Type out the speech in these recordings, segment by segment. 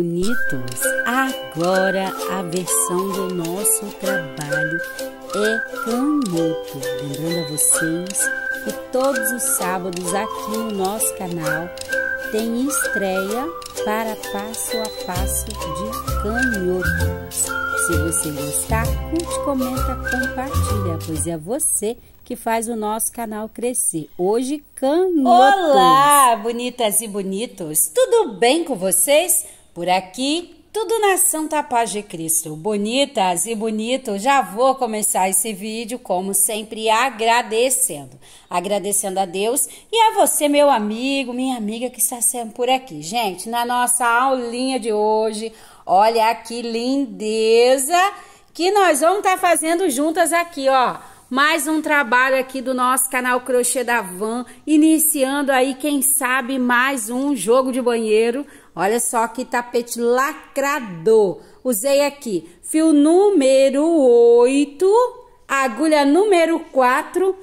Bonitos, agora a versão do nosso trabalho é Canuto. Lembrando a vocês que todos os sábados aqui no nosso canal tem estreia para passo a passo de canhotos. Se você gostar, curte, comenta, compartilha, pois é você que faz o nosso canal crescer. Hoje, canhotos. Olá, bonitas e bonitos. Tudo bem com vocês? Por aqui, tudo na Santa Paz de Cristo. Bonitas e bonito, já vou começar esse vídeo, como sempre, agradecendo. Agradecendo a Deus e a você, meu amigo, minha amiga que está sempre por aqui. Gente, na nossa aulinha de hoje, olha que lindeza que nós vamos estar tá fazendo juntas aqui, ó mais um trabalho aqui do nosso canal Crochê da Van, iniciando aí, quem sabe, mais um jogo de banheiro Olha só que tapete lacrador. Usei aqui fio número 8, agulha número 4.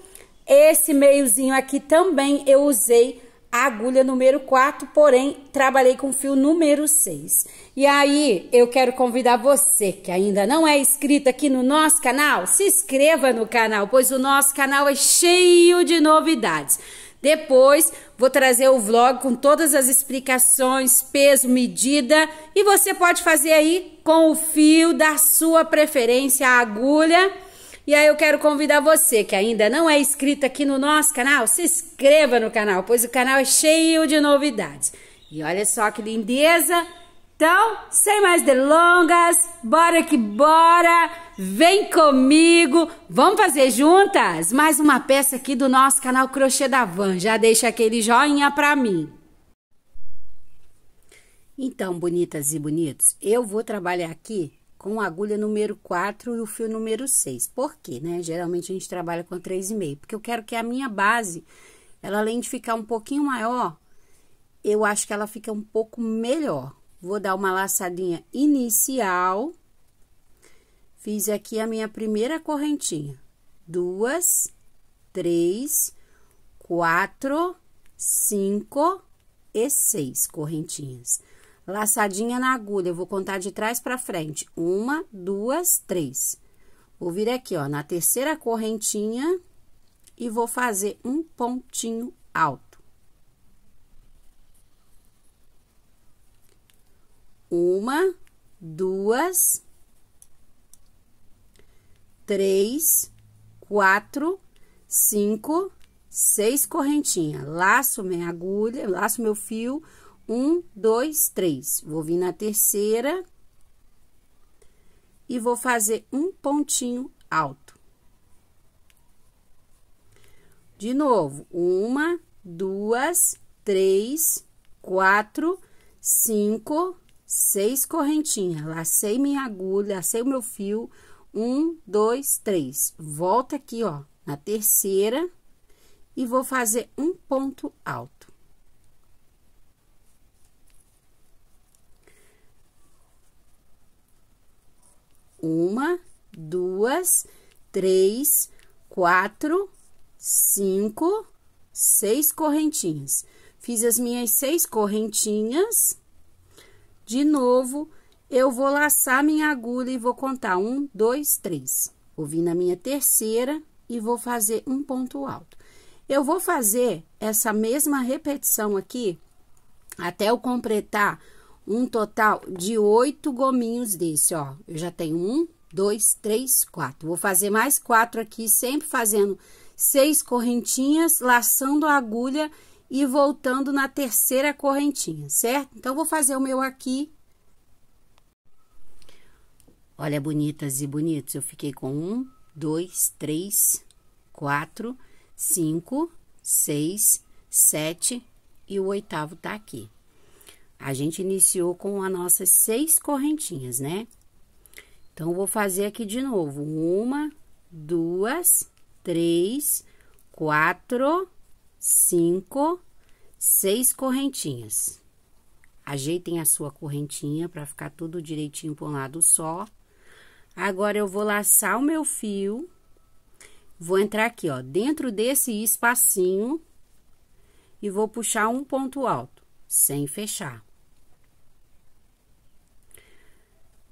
Esse meiozinho aqui também eu usei agulha número 4, porém trabalhei com fio número 6. E aí, eu quero convidar você que ainda não é inscrito aqui no nosso canal, se inscreva no canal, pois o nosso canal é cheio de novidades. Depois vou trazer o vlog com todas as explicações, peso, medida e você pode fazer aí com o fio da sua preferência, a agulha. E aí eu quero convidar você que ainda não é inscrito aqui no nosso canal, se inscreva no canal, pois o canal é cheio de novidades. E olha só que lindeza! Então, sem mais delongas, bora que bora! Vem comigo! Vamos fazer juntas mais uma peça aqui do nosso canal Crochê da Van. Já deixa aquele joinha pra mim. Então, bonitas e bonitos, eu vou trabalhar aqui com agulha número 4 e o fio número 6. Por quê, né? Geralmente a gente trabalha com 3,5, porque eu quero que a minha base, ela além de ficar um pouquinho maior, eu acho que ela fica um pouco melhor. Vou dar uma laçadinha inicial. Fiz aqui a minha primeira correntinha. Duas, três, quatro, cinco e seis correntinhas. Laçadinha na agulha, eu vou contar de trás para frente. Uma, duas, três. Vou vir aqui, ó, na terceira correntinha e vou fazer um pontinho alto. Uma, duas, três, quatro, cinco, seis correntinhas. Laço minha agulha, laço meu fio. Um, dois, três. Vou vir na terceira e vou fazer um pontinho alto. De novo, uma, duas, três, quatro, cinco, seis correntinhas, lacei minha agulha, lacei o meu fio, um, dois, três. Volta aqui, ó, na terceira, e vou fazer um ponto alto. Uma, duas, três, quatro, cinco, seis correntinhas. Fiz as minhas seis correntinhas de novo, eu vou laçar minha agulha e vou contar um, dois, três. Vou vir na minha terceira e vou fazer um ponto alto. Eu vou fazer essa mesma repetição aqui até eu completar um total de oito gominhos desse, ó. Eu já tenho um, dois, três, quatro. Vou fazer mais quatro aqui, sempre fazendo seis correntinhas, laçando a agulha e voltando na terceira correntinha, certo? Então, vou fazer o meu aqui. Olha, bonitas e bonitos, eu fiquei com um, dois, três, quatro, cinco, seis, sete e o oitavo tá aqui. A gente iniciou com as nossas seis correntinhas, né? Então, vou fazer aqui de novo. Uma, duas, três, quatro, cinco, seis correntinhas. Ajeitem a sua correntinha para ficar tudo direitinho para um lado só. Agora, eu vou laçar o meu fio. Vou entrar aqui, ó, dentro desse espacinho e vou puxar um ponto alto, sem fechar.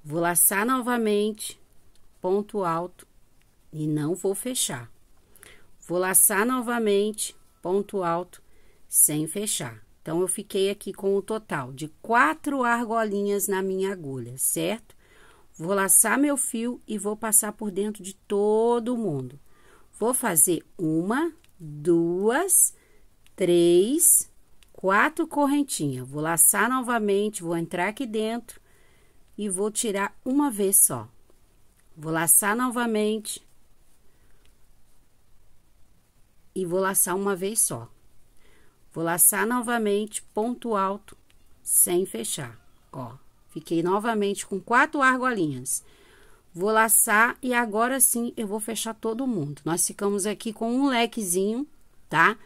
Vou laçar novamente, ponto alto e não vou fechar. Vou laçar novamente, ponto alto sem fechar. Então, eu fiquei aqui com o total de quatro argolinhas na minha agulha, certo? Vou laçar meu fio e vou passar por dentro de todo mundo. Vou fazer uma, duas, três, quatro correntinhas. Vou laçar novamente, vou entrar aqui dentro e vou tirar uma vez só. Vou laçar novamente e vou laçar uma vez só. Vou laçar novamente ponto alto sem fechar, ó. Fiquei novamente com quatro argolinhas. Vou laçar e agora sim eu vou fechar todo mundo. Nós ficamos aqui com um lequezinho, tá?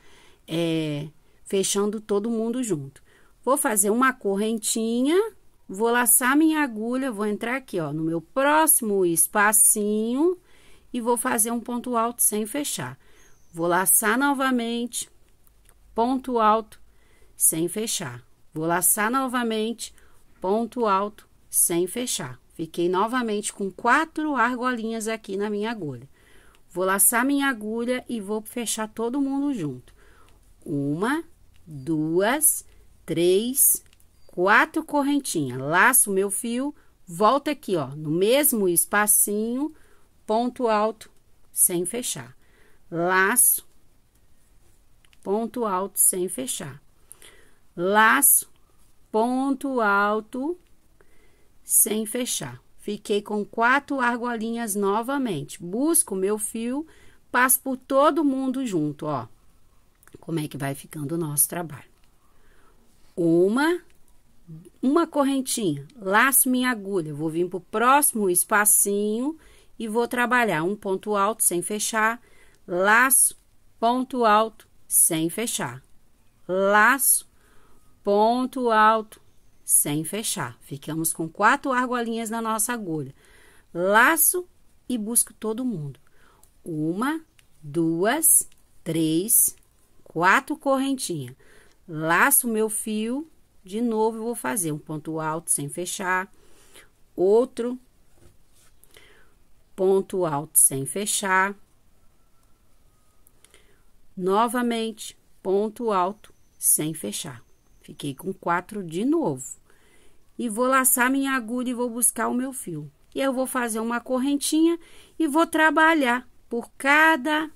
É, fechando todo mundo junto. Vou fazer uma correntinha, vou laçar minha agulha, vou entrar aqui, ó, no meu próximo espacinho e vou fazer um ponto alto sem fechar. Vou laçar novamente, ponto alto, sem fechar. Vou laçar novamente, ponto alto, sem fechar. Fiquei novamente com quatro argolinhas aqui na minha agulha. Vou laçar minha agulha e vou fechar todo mundo junto. Uma, duas, três, quatro correntinhas. Laço meu fio, volta aqui, ó, no mesmo espacinho, ponto alto, sem fechar. Laço, ponto alto sem fechar. Laço, ponto alto sem fechar. Fiquei com quatro argolinhas novamente. Busco meu fio, passo por todo mundo junto, ó. Como é que vai ficando o nosso trabalho? Uma, uma correntinha, laço minha agulha, vou vir pro próximo espacinho e vou trabalhar um ponto alto sem fechar, laço, ponto alto sem fechar. Laço, ponto alto, sem fechar. Ficamos com quatro argolinhas na nossa agulha. Laço e busco todo mundo. Uma, duas, três, quatro correntinhas. Laço meu fio, de novo vou fazer um ponto alto sem fechar, outro ponto alto sem fechar, Novamente, ponto alto, sem fechar. Fiquei com quatro de novo. E vou laçar minha agulha e vou buscar o meu fio. E eu vou fazer uma correntinha e vou trabalhar por cada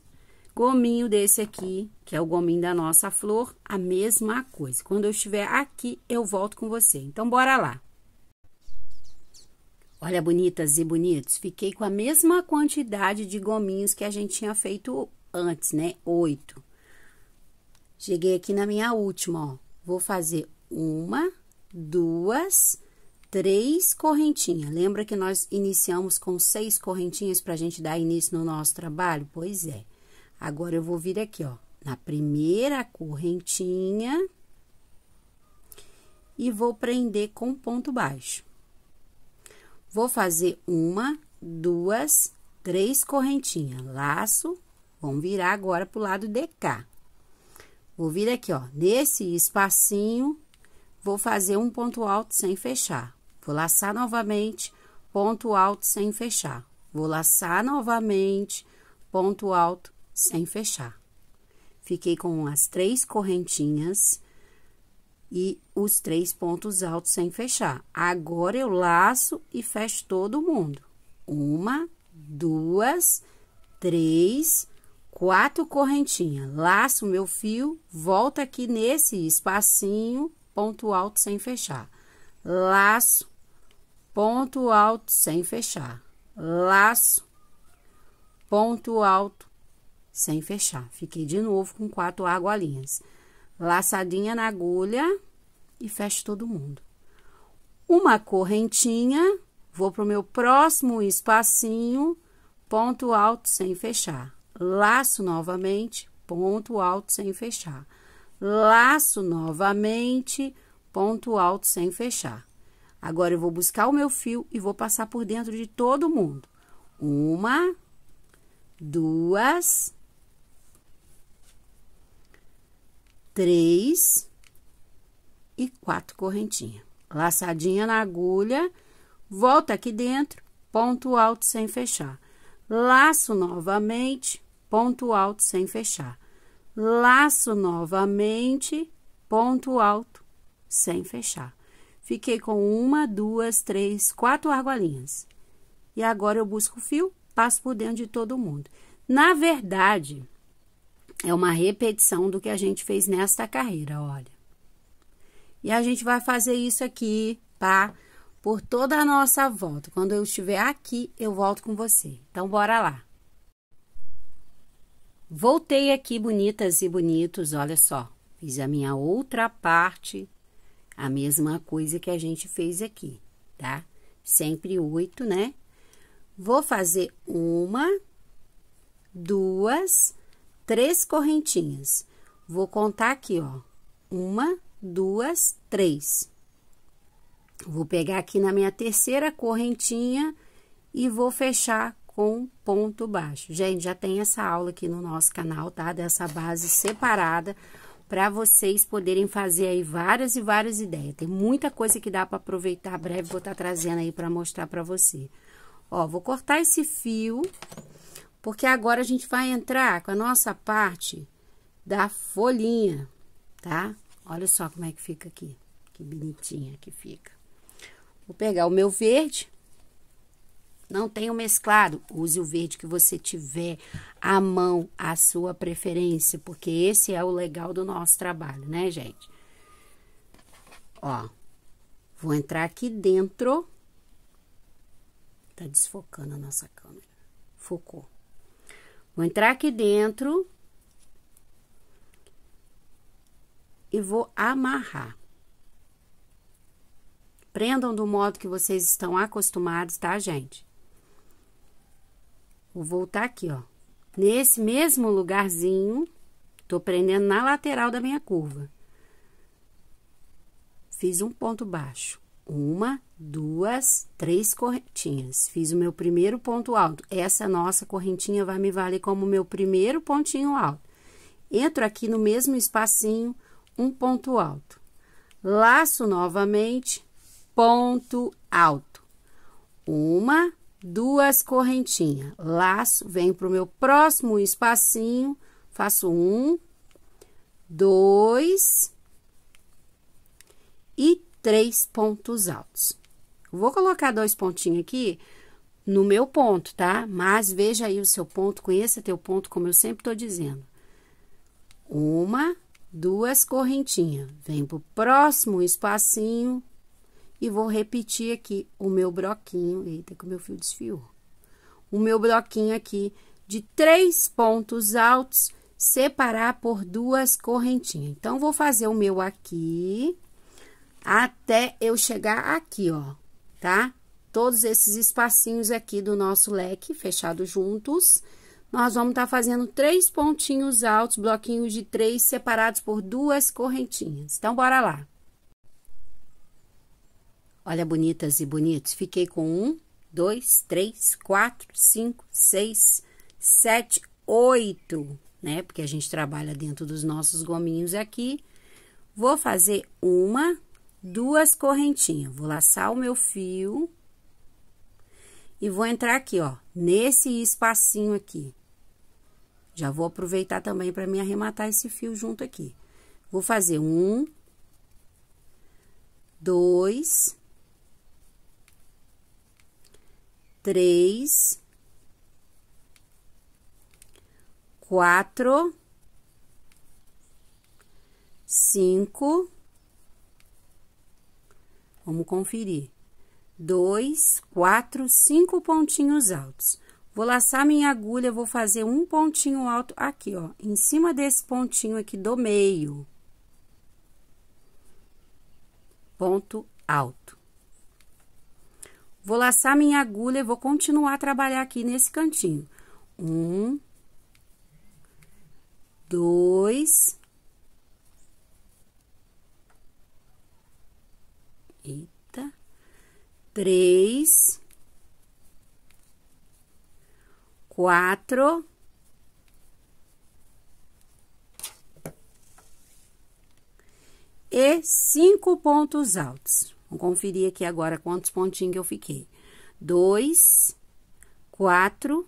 gominho desse aqui, que é o gominho da nossa flor, a mesma coisa. Quando eu estiver aqui, eu volto com você. Então, bora lá. Olha, bonitas e bonitos, fiquei com a mesma quantidade de gominhos que a gente tinha feito antes, né? Oito. Cheguei aqui na minha última, ó. Vou fazer uma, duas, três correntinhas. Lembra que nós iniciamos com seis correntinhas para a gente dar início no nosso trabalho? Pois é. Agora, eu vou vir aqui, ó, na primeira correntinha e vou prender com ponto baixo. Vou fazer uma, duas, três correntinhas, laço, Vamos virar agora para o lado de cá. Vou vir aqui, ó, nesse espacinho, vou fazer um ponto alto sem fechar. Vou laçar novamente, ponto alto sem fechar. Vou laçar novamente, ponto alto sem fechar. Fiquei com as três correntinhas e os três pontos altos sem fechar. Agora, eu laço e fecho todo mundo. Uma, duas, três, quatro correntinhas, laço meu fio, volta aqui nesse espacinho, ponto alto sem fechar, laço, ponto alto sem fechar, laço, ponto alto sem fechar. Fiquei de novo com quatro argolinhas. Laçadinha na agulha e fecho todo mundo. Uma correntinha, vou pro meu próximo espacinho, ponto alto sem fechar laço novamente, ponto alto sem fechar. Laço novamente, ponto alto sem fechar. Agora, eu vou buscar o meu fio e vou passar por dentro de todo mundo. Uma, duas, três e quatro correntinhas. Laçadinha na agulha, volta aqui dentro, ponto alto sem fechar. Laço novamente, ponto alto sem fechar. Laço novamente, ponto alto sem fechar. Fiquei com uma, duas, três, quatro argolinhas. E agora eu busco o fio, passo por dentro de todo mundo. Na verdade, é uma repetição do que a gente fez nesta carreira, olha. E a gente vai fazer isso aqui, tá? Por toda a nossa volta. Quando eu estiver aqui, eu volto com você. Então, bora lá. Voltei aqui, bonitas e bonitos, olha só. Fiz a minha outra parte, a mesma coisa que a gente fez aqui, tá? Sempre oito, né? Vou fazer uma, duas, três correntinhas. Vou contar aqui, ó. Uma, duas, três. Vou pegar aqui na minha terceira correntinha e vou fechar com ponto baixo. Gente, já tem essa aula aqui no nosso canal, tá? Dessa base separada para vocês poderem fazer aí várias e várias ideias. Tem muita coisa que dá para aproveitar breve, vou estar tá trazendo aí para mostrar para você. Ó, vou cortar esse fio, porque agora a gente vai entrar com a nossa parte da folhinha, tá? Olha só como é que fica aqui, que bonitinha que fica. Vou pegar o meu verde, não tenho mesclado. Use o verde que você tiver à mão, à sua preferência, porque esse é o legal do nosso trabalho, né, gente? Ó, vou entrar aqui dentro. Tá desfocando a nossa câmera. Focou. Vou entrar aqui dentro e vou amarrar. Prendam do modo que vocês estão acostumados, tá, gente? Vou voltar aqui, ó. Nesse mesmo lugarzinho, tô prendendo na lateral da minha curva. Fiz um ponto baixo. Uma, duas, três correntinhas. Fiz o meu primeiro ponto alto. Essa nossa correntinha vai me valer como meu primeiro pontinho alto. Entro aqui no mesmo espacinho, um ponto alto. Laço novamente, ponto alto. Uma, duas correntinhas. Laço, venho pro meu próximo espacinho, faço um, dois e três pontos altos. Vou colocar dois pontinhos aqui no meu ponto, tá? Mas veja aí o seu ponto, conheça teu ponto, como eu sempre tô dizendo. Uma, duas correntinhas. Vem pro próximo espacinho, e vou repetir aqui o meu broquinho. Eita, que o meu fio desfiou. O meu broquinho aqui de três pontos altos, separar por duas correntinhas. Então, vou fazer o meu aqui até eu chegar aqui, ó, tá? Todos esses espacinhos aqui do nosso leque fechados juntos nós vamos estar tá fazendo três pontinhos altos, bloquinhos de três separados por duas correntinhas. Então, bora lá. Olha, bonitas e bonitos, fiquei com um, dois, três, quatro, cinco, seis, sete, oito, né? Porque a gente trabalha dentro dos nossos gominhos aqui. Vou fazer uma, duas correntinhas. Vou laçar o meu fio e vou entrar aqui, ó, nesse espacinho aqui. Já vou aproveitar também para me arrematar esse fio junto aqui. Vou fazer um, dois, três, quatro, cinco, vamos conferir, dois, quatro, cinco pontinhos altos. Vou laçar minha agulha, vou fazer um pontinho alto aqui, ó, em cima desse pontinho aqui do meio. Ponto alto. Vou laçar minha agulha e vou continuar a trabalhar aqui nesse cantinho. Um, dois. Eita. Três. Quatro. E cinco pontos altos. Vou conferir aqui agora quantos pontinhos eu fiquei. Dois, quatro,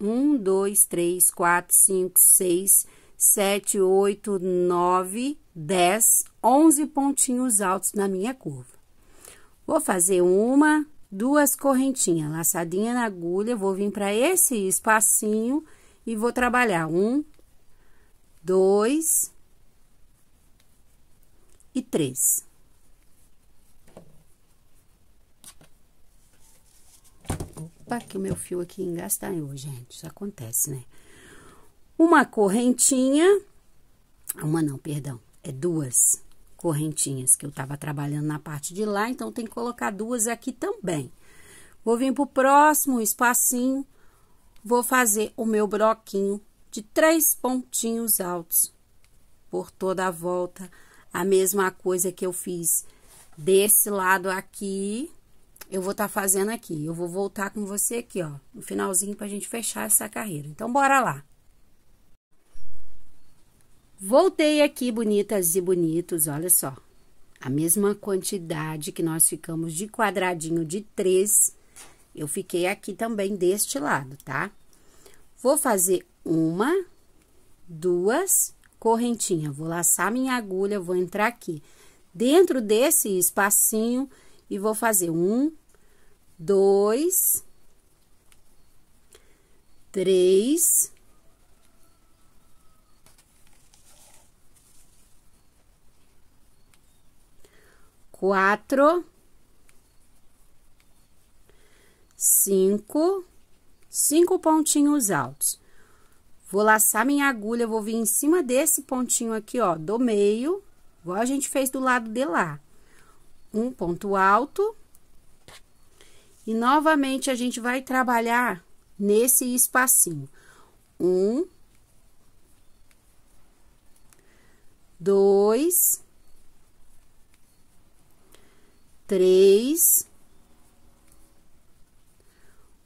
um, dois, três, quatro, cinco, seis, sete, oito, nove, dez, onze pontinhos altos na minha curva. Vou fazer uma, duas correntinhas, laçadinha na agulha, vou vir para esse espacinho e vou trabalhar um, dois e três. Opa, que o meu fio aqui engastou, gente. Isso acontece, né? Uma correntinha. Uma não, perdão. É duas correntinhas que eu tava trabalhando na parte de lá. Então, tem que colocar duas aqui também. Vou vir pro próximo espacinho. Vou fazer o meu broquinho de três pontinhos altos por toda a volta. A mesma coisa que eu fiz desse lado aqui, eu vou estar tá fazendo aqui. Eu vou voltar com você aqui, ó, no finalzinho para a gente fechar essa carreira. Então, bora lá. Voltei aqui, bonitas e bonitos, olha só. A mesma quantidade que nós ficamos de quadradinho de três, eu fiquei aqui também deste lado, tá? Vou fazer uma, duas, correntinha. Vou laçar minha agulha, vou entrar aqui dentro desse espacinho e vou fazer um, dois, três, quatro, cinco, cinco pontinhos altos. Vou laçar minha agulha, vou vir em cima desse pontinho aqui, ó, do meio, igual a gente fez do lado de lá. Um ponto alto, e novamente a gente vai trabalhar nesse espacinho. Um, dois, três,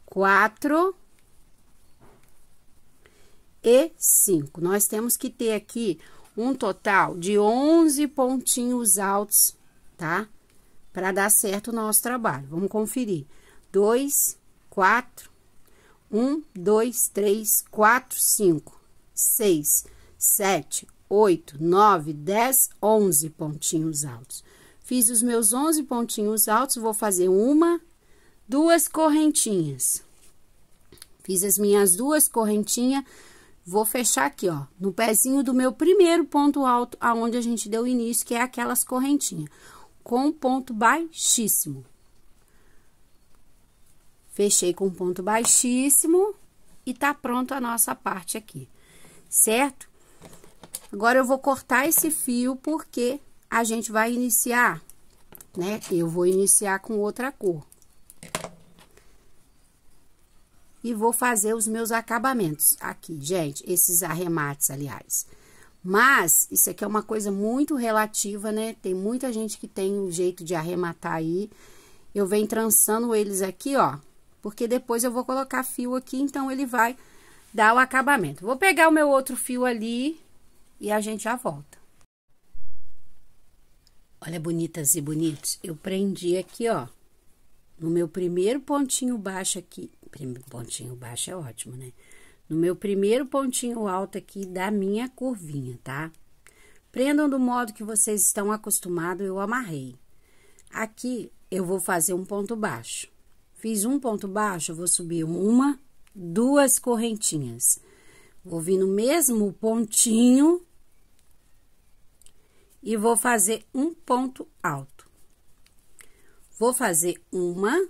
quatro e cinco. Nós temos que ter aqui um total de onze pontinhos altos, tá? Para dar certo o nosso trabalho. Vamos conferir. 2, 4, 1, 2, 3, 4, 5, 6, 7, 8, 9, 10, 11 pontinhos altos. Fiz os meus 11 pontinhos altos, vou fazer uma, duas correntinhas. Fiz as minhas duas correntinhas, vou fechar aqui, ó, no pezinho do meu primeiro ponto alto, aonde a gente deu início, que é aquelas correntinhas, com ponto baixíssimo. Fechei com ponto baixíssimo e tá pronto a nossa parte aqui, certo? Agora, eu vou cortar esse fio porque a gente vai iniciar, né? Eu vou iniciar com outra cor. E vou fazer os meus acabamentos aqui, gente, esses arremates, aliás. Mas, isso aqui é uma coisa muito relativa, né? Tem muita gente que tem um jeito de arrematar aí. Eu venho trançando eles aqui, ó, porque depois eu vou colocar fio aqui, então ele vai dar o acabamento. Vou pegar o meu outro fio ali e a gente já volta. Olha, bonitas e bonitos, eu prendi aqui, ó, no meu primeiro pontinho baixo aqui, pontinho baixo é ótimo, né? No meu primeiro pontinho alto aqui da minha curvinha, tá? Prendam do modo que vocês estão acostumados, eu amarrei. Aqui, eu vou fazer um ponto baixo. Fiz um ponto baixo, vou subir uma, duas correntinhas. Vou vir no mesmo pontinho e vou fazer um ponto alto. Vou fazer uma,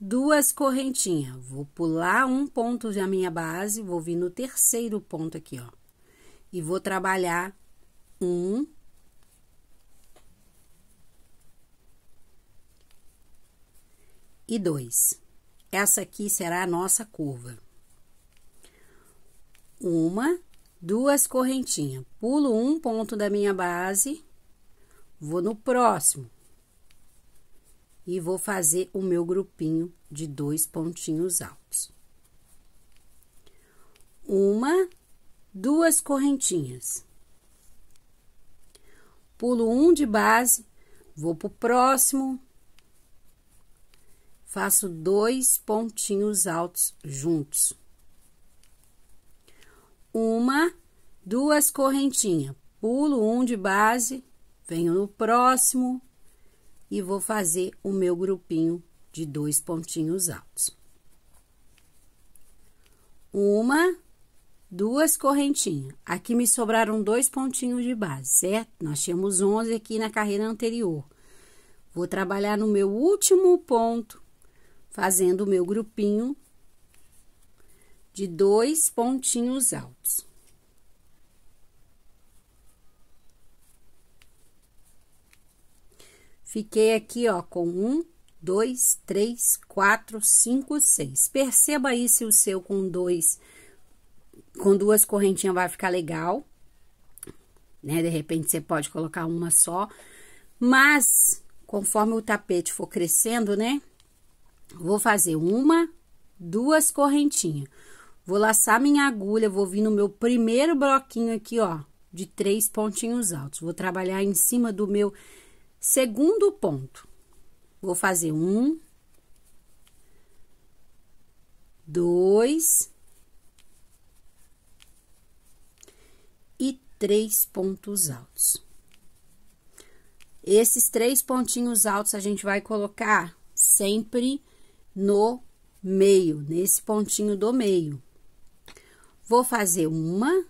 duas correntinhas. Vou pular um ponto da minha base, vou vir no terceiro ponto aqui, ó. E vou trabalhar um, e 2. Essa aqui será a nossa curva. Uma, duas correntinhas. Pulo um ponto da minha base, vou no próximo. E vou fazer o meu grupinho de dois pontinhos altos. Uma, duas correntinhas. Pulo um de base, vou pro próximo faço dois pontinhos altos juntos. Uma, duas correntinhas, pulo um de base, venho no próximo e vou fazer o meu grupinho de dois pontinhos altos. Uma, duas correntinhas. Aqui me sobraram dois pontinhos de base, certo? Nós tínhamos 11 aqui na carreira anterior. Vou trabalhar no meu último ponto fazendo o meu grupinho de dois pontinhos altos. Fiquei aqui, ó, com um, dois, três, quatro, cinco, seis. Perceba aí se o seu com dois, com duas correntinhas vai ficar legal, né? De repente, você pode colocar uma só, mas conforme o tapete for crescendo, né? Vou fazer uma, duas correntinhas. Vou laçar minha agulha, vou vir no meu primeiro bloquinho aqui, ó, de três pontinhos altos. Vou trabalhar em cima do meu segundo ponto. Vou fazer um, dois e três pontos altos. Esses três pontinhos altos a gente vai colocar sempre no meio, nesse pontinho do meio. Vou fazer uma,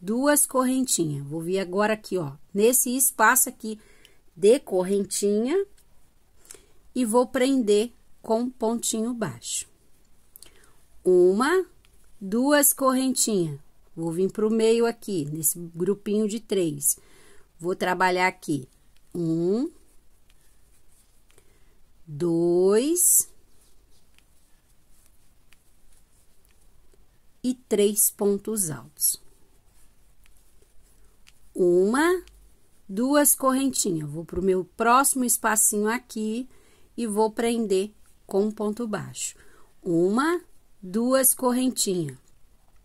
duas correntinhas. Vou vir agora aqui, ó, nesse espaço aqui de correntinha e vou prender com pontinho baixo. Uma, duas correntinhas. Vou vir pro meio aqui, nesse grupinho de três. Vou trabalhar aqui. Um, dois, e três pontos altos. Uma, duas correntinhas. Vou para o meu próximo espacinho aqui e vou prender com ponto baixo. Uma, duas correntinhas.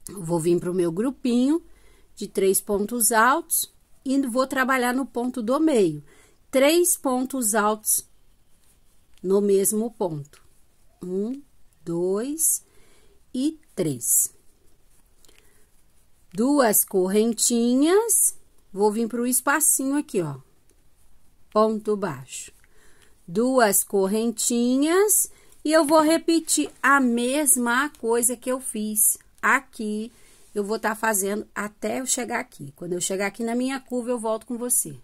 Vou vir para o meu grupinho de três pontos altos e vou trabalhar no ponto do meio. Três pontos altos no mesmo ponto. Um, dois e três duas correntinhas, vou vir para o espacinho aqui, ó, ponto baixo, duas correntinhas, e eu vou repetir a mesma coisa que eu fiz aqui, eu vou estar tá fazendo até eu chegar aqui. Quando eu chegar aqui na minha curva, eu volto com você.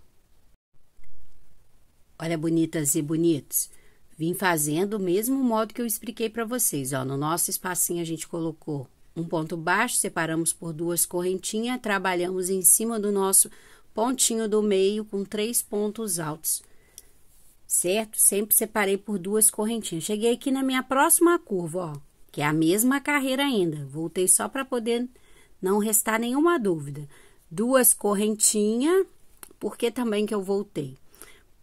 Olha, bonitas e bonitos, vim fazendo o mesmo modo que eu expliquei para vocês, ó, no nosso espacinho a gente colocou um ponto baixo separamos por duas correntinhas, trabalhamos em cima do nosso pontinho do meio com três pontos altos, certo? Sempre separei por duas correntinhas. Cheguei aqui na minha próxima curva, ó, que é a mesma carreira ainda. Voltei só para poder não restar nenhuma dúvida. Duas correntinhas, porque também que eu voltei?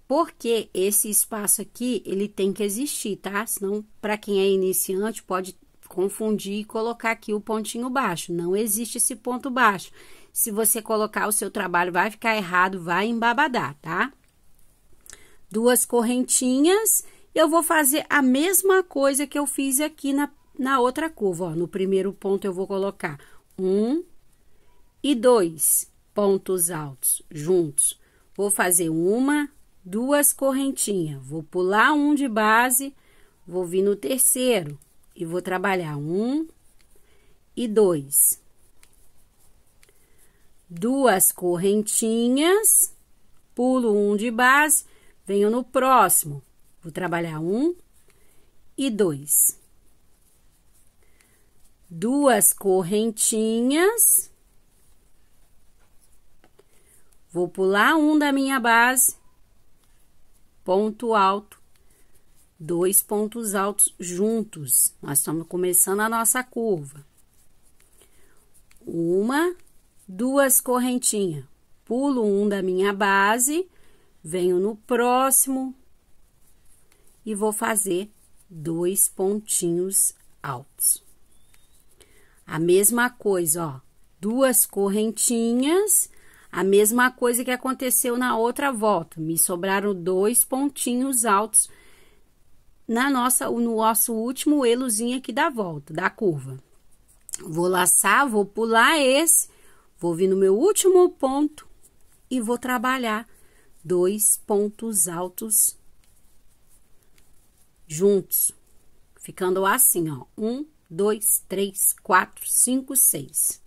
Porque esse espaço aqui, ele tem que existir, tá? Senão, para quem é iniciante, pode confundir e colocar aqui o pontinho baixo. Não existe esse ponto baixo. Se você colocar o seu trabalho, vai ficar errado, vai embabadar, tá? Duas correntinhas. Eu vou fazer a mesma coisa que eu fiz aqui na, na outra curva, ó. No primeiro ponto, eu vou colocar um e dois pontos altos juntos. Vou fazer uma, duas correntinhas. Vou pular um de base, vou vir no terceiro, e vou trabalhar um e dois. Duas correntinhas, pulo um de base, venho no próximo, vou trabalhar um e dois. Duas correntinhas, vou pular um da minha base, ponto alto, dois pontos altos juntos. Nós estamos começando a nossa curva. Uma, duas correntinhas. Pulo um da minha base, venho no próximo e vou fazer dois pontinhos altos. A mesma coisa, ó, duas correntinhas, a mesma coisa que aconteceu na outra volta. Me sobraram dois pontinhos altos na nossa, no nosso último elozinho aqui da volta, da curva. Vou laçar, vou pular esse, vou vir no meu último ponto e vou trabalhar dois pontos altos juntos, ficando assim, ó, um, dois, três, quatro, cinco, seis.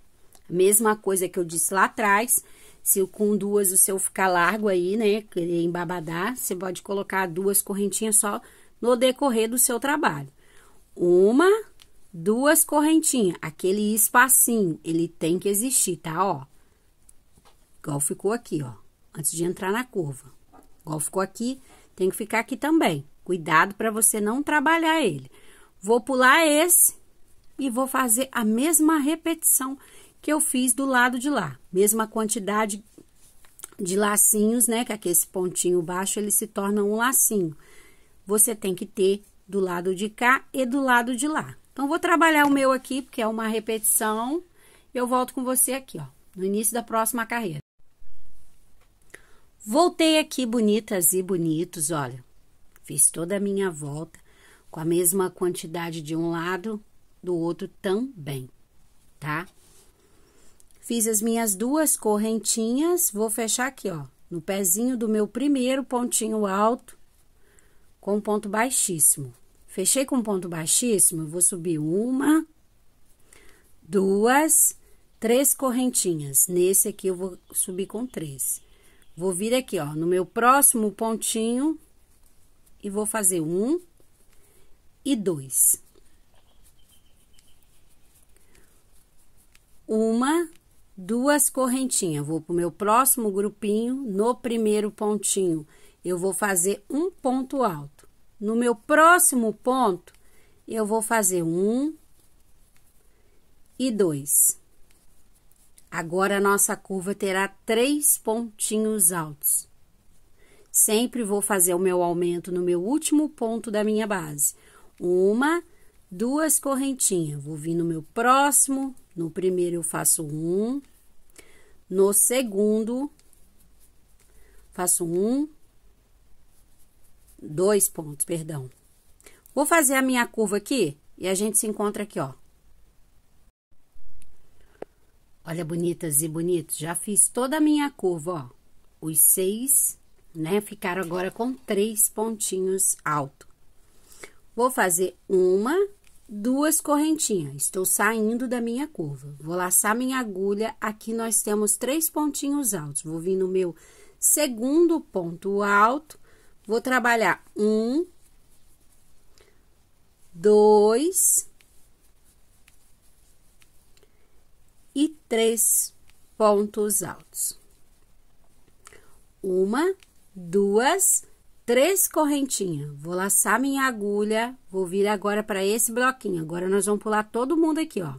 Mesma coisa que eu disse lá atrás, se com duas o seu ficar largo aí, né, querer é embabadar, você pode colocar duas correntinhas só no decorrer do seu trabalho. Uma, duas correntinhas, aquele espacinho, ele tem que existir, tá? Ó, igual ficou aqui, ó, antes de entrar na curva. Igual ficou aqui, tem que ficar aqui também. Cuidado para você não trabalhar ele. Vou pular esse e vou fazer a mesma repetição que eu fiz do lado de lá. Mesma quantidade de lacinhos, né? Que aqui esse pontinho baixo, ele se torna um lacinho você tem que ter do lado de cá e do lado de lá. Então, vou trabalhar o meu aqui, porque é uma repetição, eu volto com você aqui, ó, no início da próxima carreira. Voltei aqui, bonitas e bonitos, olha. Fiz toda a minha volta com a mesma quantidade de um lado, do outro também, tá? Fiz as minhas duas correntinhas, vou fechar aqui, ó, no pezinho do meu primeiro pontinho alto, com ponto baixíssimo. Fechei com ponto baixíssimo, vou subir uma, duas, três correntinhas. Nesse aqui eu vou subir com três. Vou vir aqui, ó, no meu próximo pontinho e vou fazer um e dois. Uma, duas correntinhas. Vou pro meu próximo grupinho, no primeiro pontinho eu vou fazer um ponto alto. No meu próximo ponto, eu vou fazer um e dois. Agora, a nossa curva terá três pontinhos altos. Sempre vou fazer o meu aumento no meu último ponto da minha base. Uma, duas correntinhas. Vou vir no meu próximo, no primeiro eu faço um, no segundo, faço um, Dois pontos, perdão. Vou fazer a minha curva aqui e a gente se encontra aqui, ó. Olha, bonitas e bonitos, já fiz toda a minha curva, ó. Os seis, né, ficaram agora com três pontinhos alto. Vou fazer uma, duas correntinhas. Estou saindo da minha curva. Vou laçar minha agulha. Aqui nós temos três pontinhos altos. Vou vir no meu segundo ponto alto Vou trabalhar um, dois e três pontos altos. Uma, duas, três correntinhas. Vou laçar minha agulha, vou vir agora para esse bloquinho. Agora, nós vamos pular todo mundo aqui, ó.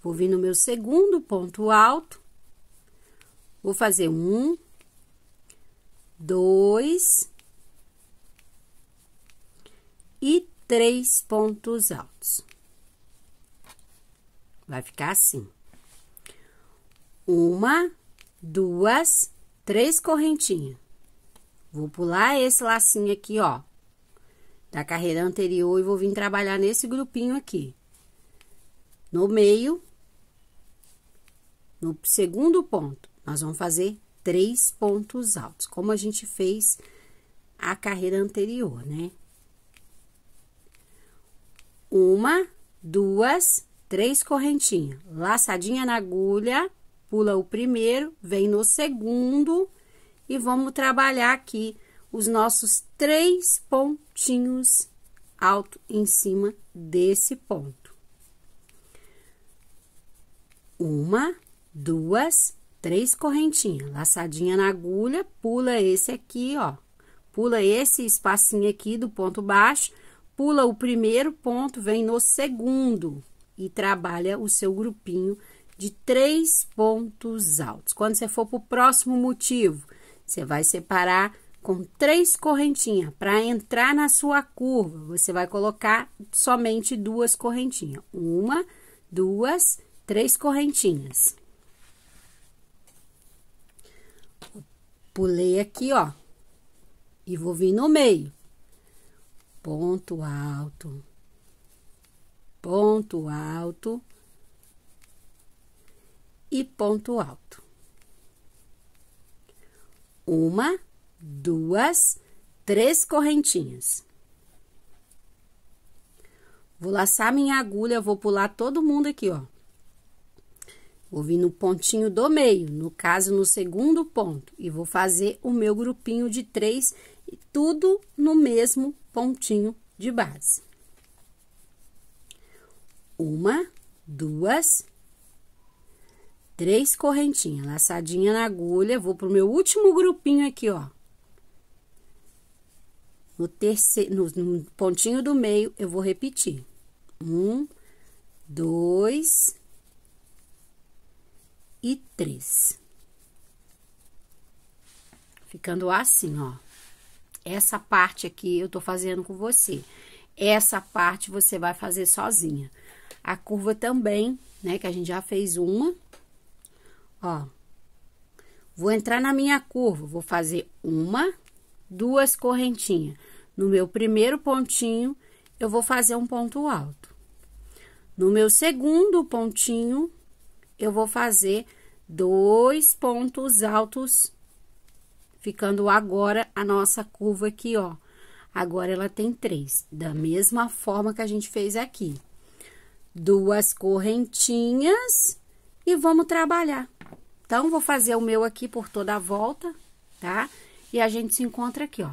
Vou vir no meu segundo ponto alto. Vou fazer um, dois, e três pontos altos. Vai ficar assim. Uma, duas, três correntinhas. Vou pular esse lacinho aqui, ó, da carreira anterior e vou vir trabalhar nesse grupinho aqui. No meio, no segundo ponto, nós vamos fazer três pontos altos, como a gente fez a carreira anterior, né? Uma, duas, três correntinhas. Laçadinha na agulha, pula o primeiro, vem no segundo e vamos trabalhar aqui os nossos três pontinhos alto em cima desse ponto. Uma, duas, três correntinhas, laçadinha na agulha, pula esse aqui, ó. Pula esse espacinho aqui do ponto baixo, pula o primeiro ponto, vem no segundo e trabalha o seu grupinho de três pontos altos. Quando você for para o próximo motivo, você vai separar com três correntinhas para entrar na sua curva. Você vai colocar somente duas correntinhas, uma, duas, três correntinhas. Pulei aqui, ó, e vou vir no meio ponto alto, ponto alto e ponto alto. Uma, duas, três correntinhas. Vou laçar minha agulha, vou pular todo mundo aqui, ó. Vou vir no pontinho do meio, no caso, no segundo ponto, e vou fazer o meu grupinho de três tudo no mesmo pontinho de base. Uma, duas, três correntinhas, laçadinha na agulha, vou pro meu último grupinho aqui, ó. No, terceiro, no, no pontinho do meio, eu vou repetir. Um, dois e três. Ficando assim, ó. Essa parte aqui eu tô fazendo com você. Essa parte você vai fazer sozinha. A curva também, né, que a gente já fez uma. Ó. Vou entrar na minha curva, vou fazer uma, duas correntinhas. No meu primeiro pontinho, eu vou fazer um ponto alto. No meu segundo pontinho, eu vou fazer dois pontos altos ficando agora a nossa curva aqui, ó. Agora, ela tem três, da mesma forma que a gente fez aqui. Duas correntinhas e vamos trabalhar. Então, vou fazer o meu aqui por toda a volta, tá? E a gente se encontra aqui, ó.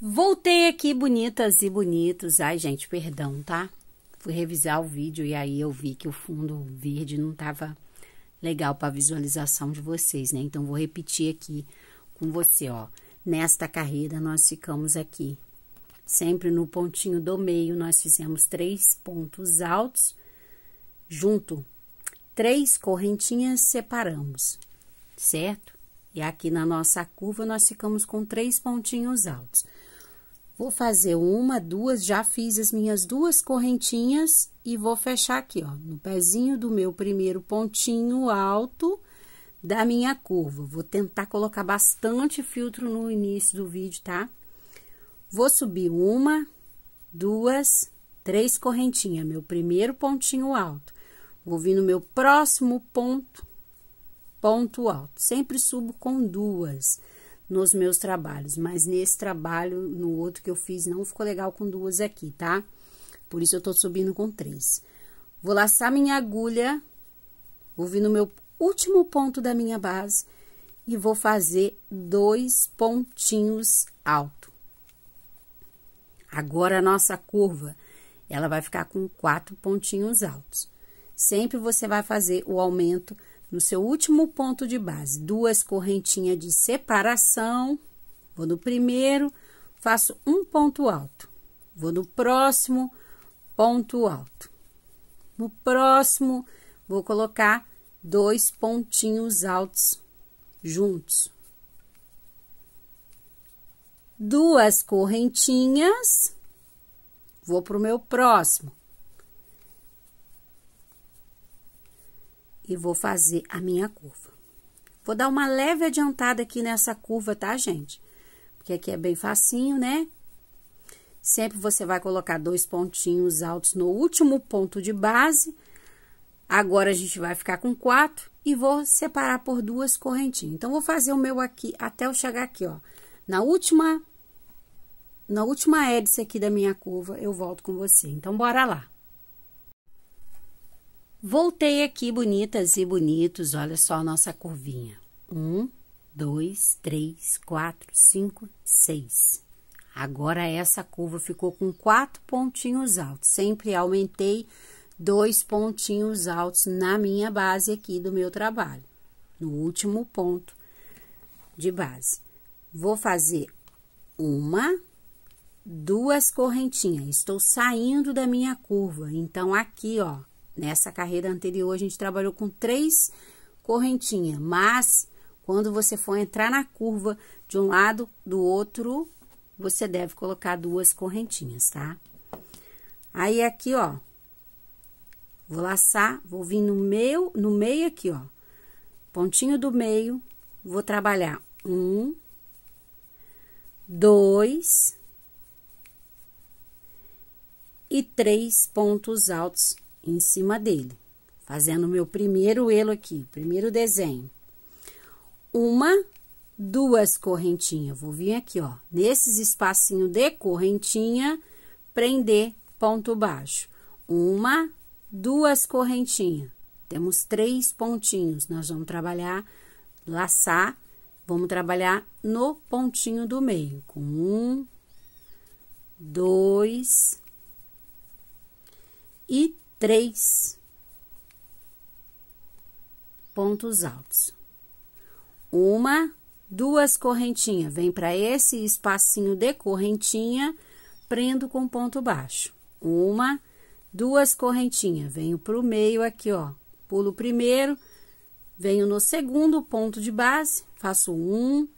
Voltei aqui, bonitas e bonitos. Ai, gente, perdão, tá? Fui revisar o vídeo e aí eu vi que o fundo verde não tava legal para visualização de vocês, né? Então, vou repetir aqui com você, ó. Nesta carreira, nós ficamos aqui. Sempre no pontinho do meio, nós fizemos três pontos altos junto. Três correntinhas separamos, certo? E aqui na nossa curva, nós ficamos com três pontinhos altos. Vou fazer uma, duas, já fiz as minhas duas correntinhas e vou fechar aqui, ó, no pezinho do meu primeiro pontinho alto da minha curva. Vou tentar colocar bastante filtro no início do vídeo, tá? Vou subir uma, duas, três correntinhas, meu primeiro pontinho alto. Vou vir no meu próximo ponto, ponto alto. Sempre subo com duas. Duas nos meus trabalhos, mas nesse trabalho, no outro que eu fiz, não ficou legal com duas aqui, tá? Por isso eu tô subindo com três. Vou laçar minha agulha, vou vir no meu último ponto da minha base e vou fazer dois pontinhos alto. Agora, a nossa curva, ela vai ficar com quatro pontinhos altos. Sempre você vai fazer o aumento no seu último ponto de base, duas correntinhas de separação, vou no primeiro, faço um ponto alto, vou no próximo, ponto alto. No próximo, vou colocar dois pontinhos altos juntos. Duas correntinhas, vou para o meu próximo e vou fazer a minha curva. Vou dar uma leve adiantada aqui nessa curva, tá, gente? Porque aqui é bem facinho, né? Sempre você vai colocar dois pontinhos altos no último ponto de base. Agora, a gente vai ficar com quatro e vou separar por duas correntinhas. Então, vou fazer o meu aqui até eu chegar aqui, ó. Na última, na última hélice aqui da minha curva, eu volto com você. Então, bora lá. Voltei aqui, bonitas e bonitos. Olha só a nossa curvinha. Um, dois, três, quatro, cinco, seis. Agora essa curva ficou com quatro pontinhos altos. Sempre aumentei dois pontinhos altos na minha base aqui do meu trabalho, no último ponto de base. Vou fazer uma, duas correntinhas. Estou saindo da minha curva, então aqui, ó, Nessa carreira anterior, a gente trabalhou com três correntinhas, mas quando você for entrar na curva de um lado do outro, você deve colocar duas correntinhas, tá? Aí, aqui, ó, vou laçar, vou vir no meu, no meio aqui, ó, pontinho do meio, vou trabalhar um, dois e três pontos altos em cima dele, fazendo meu primeiro elo aqui, primeiro desenho. Uma, duas correntinhas. Vou vir aqui, ó, nesses espacinho de correntinha, prender ponto baixo. Uma, duas correntinhas. Temos três pontinhos. Nós vamos trabalhar, laçar, vamos trabalhar no pontinho do meio. Com um, dois e três pontos altos. Uma, duas correntinhas, vem para esse espacinho de correntinha, prendo com ponto baixo. Uma, duas correntinhas, venho para o meio aqui, ó, pulo o primeiro, venho no segundo ponto de base, faço um,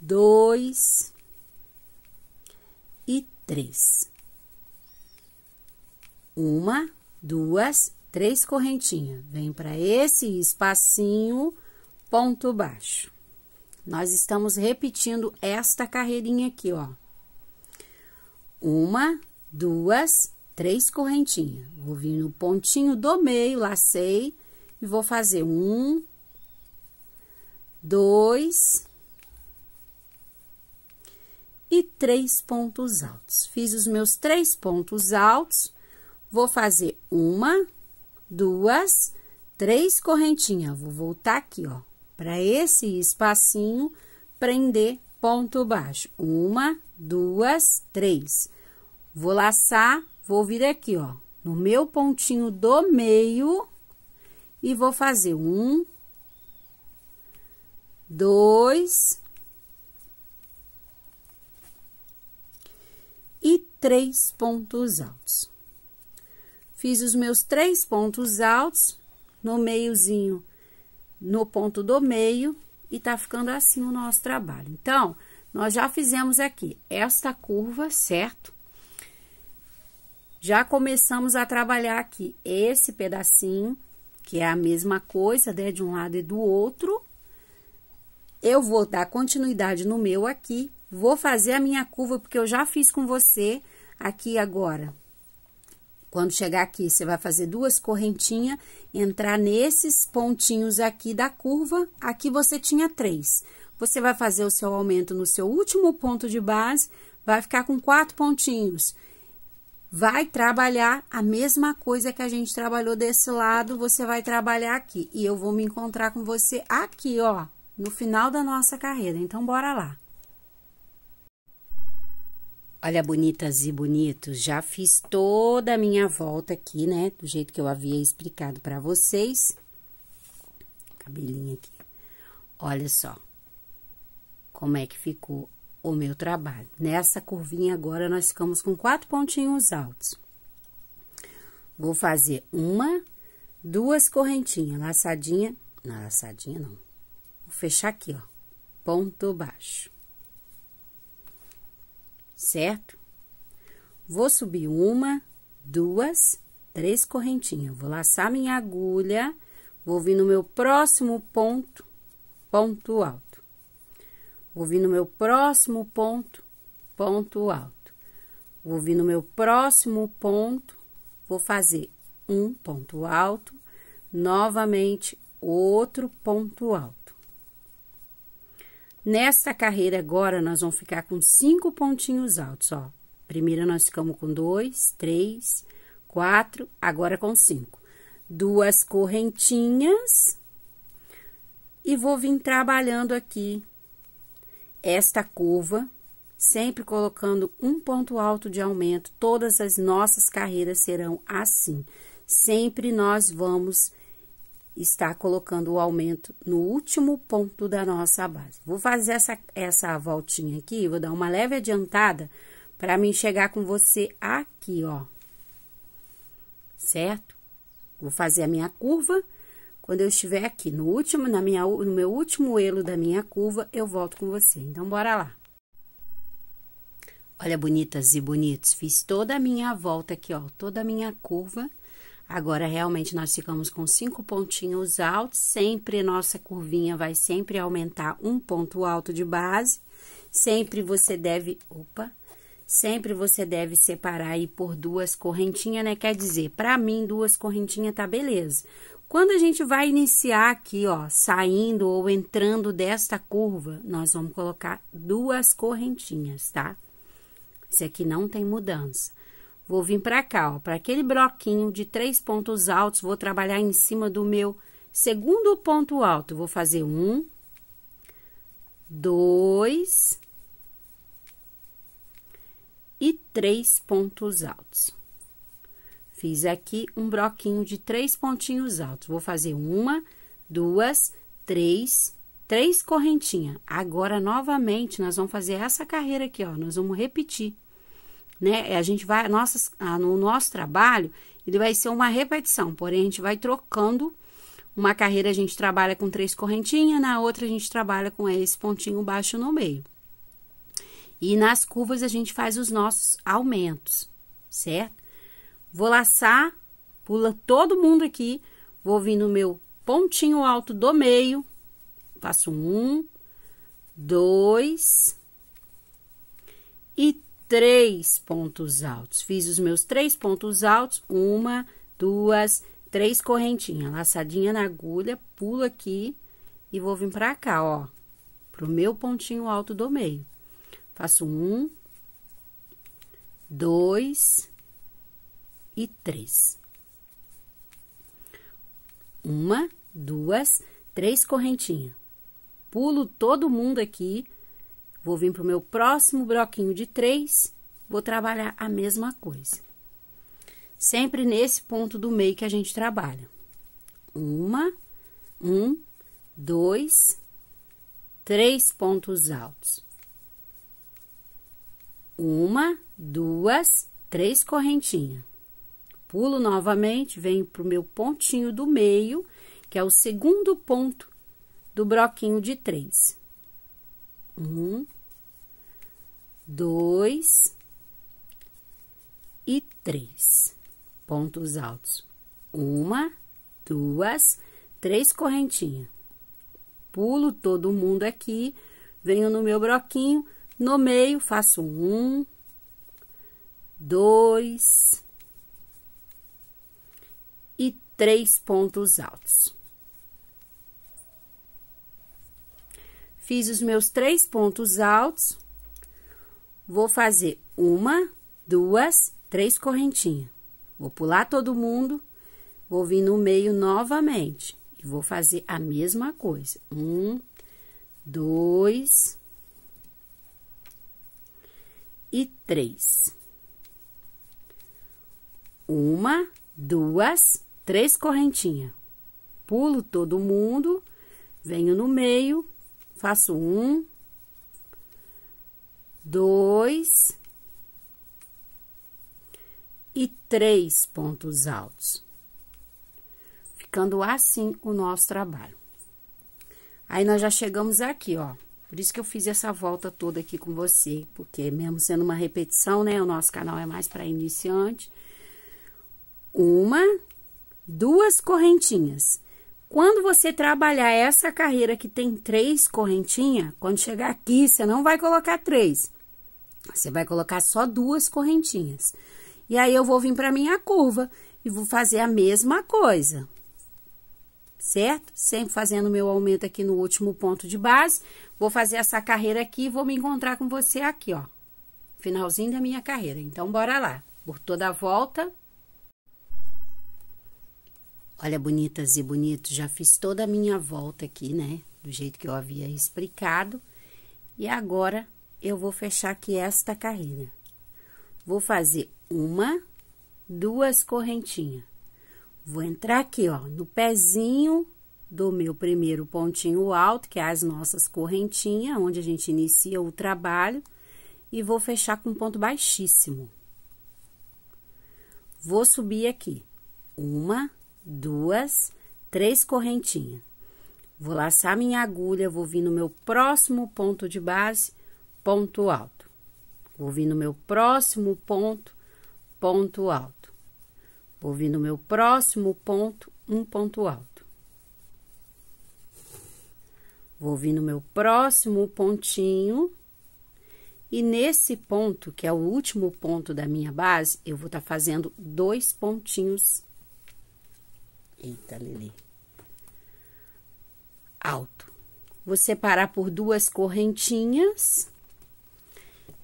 dois e três. Uma, duas, três correntinhas. Vem para esse espacinho, ponto baixo. Nós estamos repetindo esta carreirinha aqui, ó. Uma, duas, três correntinhas. Vou vir no pontinho do meio, lacei, e vou fazer um, dois e três pontos altos. Fiz os meus três pontos altos Vou fazer uma, duas, três correntinhas. Vou voltar aqui, ó, para esse espacinho prender ponto baixo. Uma, duas, três. Vou laçar, vou vir aqui, ó, no meu pontinho do meio e vou fazer um, dois e três pontos altos. Fiz os meus três pontos altos no meiozinho, no ponto do meio, e tá ficando assim o nosso trabalho. Então, nós já fizemos aqui esta curva, certo? Já começamos a trabalhar aqui esse pedacinho, que é a mesma coisa, né, de um lado e do outro. Eu vou dar continuidade no meu aqui, vou fazer a minha curva, porque eu já fiz com você aqui agora. Quando chegar aqui, você vai fazer duas correntinhas, entrar nesses pontinhos aqui da curva, aqui você tinha três. Você vai fazer o seu aumento no seu último ponto de base, vai ficar com quatro pontinhos. Vai trabalhar a mesma coisa que a gente trabalhou desse lado, você vai trabalhar aqui. E eu vou me encontrar com você aqui, ó, no final da nossa carreira. Então, bora lá. Olha, bonitas e bonitos, já fiz toda a minha volta aqui, né? Do jeito que eu havia explicado para vocês. Cabelinho aqui. Olha só como é que ficou o meu trabalho. Nessa curvinha agora, nós ficamos com quatro pontinhos altos. Vou fazer uma, duas correntinhas, laçadinha, não, laçadinha não. Vou fechar aqui, ó, ponto baixo certo? Vou subir uma, duas, três correntinhas. Vou laçar minha agulha, vou vir no meu próximo ponto, ponto alto. Vou vir no meu próximo ponto, ponto alto. Vou vir no meu próximo ponto, vou fazer um ponto alto, novamente outro ponto alto. Nesta carreira agora, nós vamos ficar com cinco pontinhos altos, ó. Primeiro, nós ficamos com dois, três, quatro, agora com cinco. Duas correntinhas. E vou vir trabalhando aqui esta curva, sempre colocando um ponto alto de aumento. Todas as nossas carreiras serão assim. Sempre nós vamos está colocando o aumento no último ponto da nossa base. Vou fazer essa, essa voltinha aqui, vou dar uma leve adiantada para mim chegar com você aqui, ó. Certo? Vou fazer a minha curva. Quando eu estiver aqui no último, na minha, no meu último elo da minha curva, eu volto com você. Então, bora lá. Olha, bonitas e bonitos, fiz toda a minha volta aqui, ó, toda a minha curva Agora, realmente, nós ficamos com cinco pontinhos altos, sempre nossa curvinha vai sempre aumentar um ponto alto de base, sempre você deve, opa, sempre você deve separar aí por duas correntinhas, né? Quer dizer, para mim, duas correntinhas tá beleza. Quando a gente vai iniciar aqui, ó, saindo ou entrando desta curva, nós vamos colocar duas correntinhas, tá? Isso aqui não tem mudança. Vou vir para cá, para aquele bloquinho de três pontos altos, vou trabalhar em cima do meu segundo ponto alto. Vou fazer um, dois e três pontos altos. Fiz aqui um bloquinho de três pontinhos altos. Vou fazer uma, duas, três, três correntinhas. Agora, novamente, nós vamos fazer essa carreira aqui, ó. Nós vamos repetir né? É, a gente vai, nossas, no nosso trabalho, ele vai ser uma repetição, porém a gente vai trocando. Uma carreira a gente trabalha com três correntinhas, na outra a gente trabalha com esse pontinho baixo no meio. E nas curvas a gente faz os nossos aumentos, certo? Vou laçar, pula todo mundo aqui, vou vir no meu pontinho alto do meio, faço um, dois e três pontos altos. Fiz os meus três pontos altos, uma, duas, três correntinhas, laçadinha na agulha, pulo aqui e vou vir pra cá, ó, pro meu pontinho alto do meio. Faço um, dois e três. Uma, duas, três correntinhas. Pulo todo mundo aqui, Vou vir para o meu próximo bloquinho de três, vou trabalhar a mesma coisa. Sempre nesse ponto do meio que a gente trabalha. Uma, um, dois, três pontos altos. Uma, duas, três correntinhas. Pulo novamente, venho para o meu pontinho do meio, que é o segundo ponto do bloquinho de três. Um, dois e três. Pontos altos. Uma, duas, três correntinhas. Pulo todo mundo aqui, venho no meu broquinho, no meio faço um, dois e três pontos altos. Fiz os meus três pontos altos. Vou fazer uma, duas, três correntinhas. Vou pular todo mundo, vou vir no meio novamente. E vou fazer a mesma coisa. Um, dois e três. Uma, duas, três correntinhas. Pulo todo mundo, venho no meio Faço um, dois e três pontos altos. Ficando assim o nosso trabalho. Aí, nós já chegamos aqui, ó. Por isso que eu fiz essa volta toda aqui com você, porque mesmo sendo uma repetição, né? O nosso canal é mais para iniciante. Uma, duas correntinhas. Quando você trabalhar essa carreira que tem três correntinhas, quando chegar aqui, você não vai colocar três. Você vai colocar só duas correntinhas. E aí eu vou vir para minha curva e vou fazer a mesma coisa. Certo? Sempre fazendo meu aumento aqui no último ponto de base. Vou fazer essa carreira aqui e vou me encontrar com você aqui, ó. Finalzinho da minha carreira. Então, bora lá. Por toda a volta, Olha, bonitas e bonitos, já fiz toda a minha volta aqui, né? Do jeito que eu havia explicado. E agora, eu vou fechar aqui esta carreira. Vou fazer uma, duas correntinhas. Vou entrar aqui, ó, no pezinho do meu primeiro pontinho alto, que é as nossas correntinhas, onde a gente inicia o trabalho, e vou fechar com um ponto baixíssimo. Vou subir aqui, uma, duas, três correntinhas. Vou laçar minha agulha, vou vir no meu próximo ponto de base, ponto alto. Vou vir no meu próximo ponto, ponto alto. Vou vir no meu próximo ponto, um ponto alto. Vou vir no meu próximo pontinho. E nesse ponto, que é o último ponto da minha base, eu vou estar tá fazendo dois pontinhos Eita, Lili. Alto. Vou separar por duas correntinhas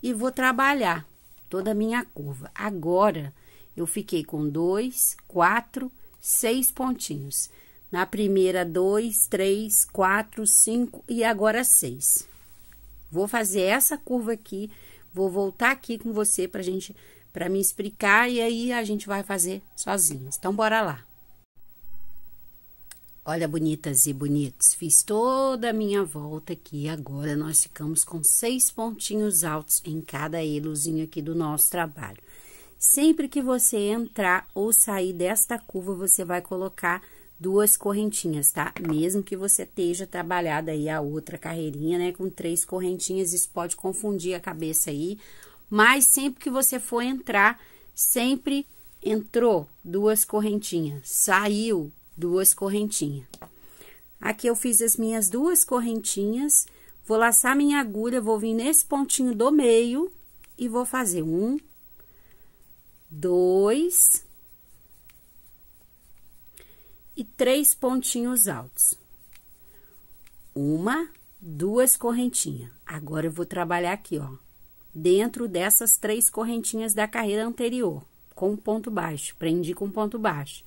e vou trabalhar toda a minha curva. Agora, eu fiquei com dois, quatro, seis pontinhos. Na primeira, dois, três, quatro, cinco e agora seis. Vou fazer essa curva aqui, vou voltar aqui com você pra gente, pra me explicar e aí a gente vai fazer sozinhos. Então, bora lá. Olha, bonitas e bonitos, fiz toda a minha volta aqui. Agora nós ficamos com seis pontinhos altos em cada elozinho aqui do nosso trabalho. Sempre que você entrar ou sair desta curva, você vai colocar duas correntinhas, tá? Mesmo que você esteja trabalhado aí a outra carreirinha, né? Com três correntinhas, isso pode confundir a cabeça aí. Mas sempre que você for entrar, sempre entrou duas correntinhas, saiu duas correntinhas. Aqui eu fiz as minhas duas correntinhas, vou laçar minha agulha, vou vir nesse pontinho do meio e vou fazer um, dois e três pontinhos altos. Uma, duas correntinhas. Agora eu vou trabalhar aqui, ó, dentro dessas três correntinhas da carreira anterior, com ponto baixo, prendi com ponto baixo.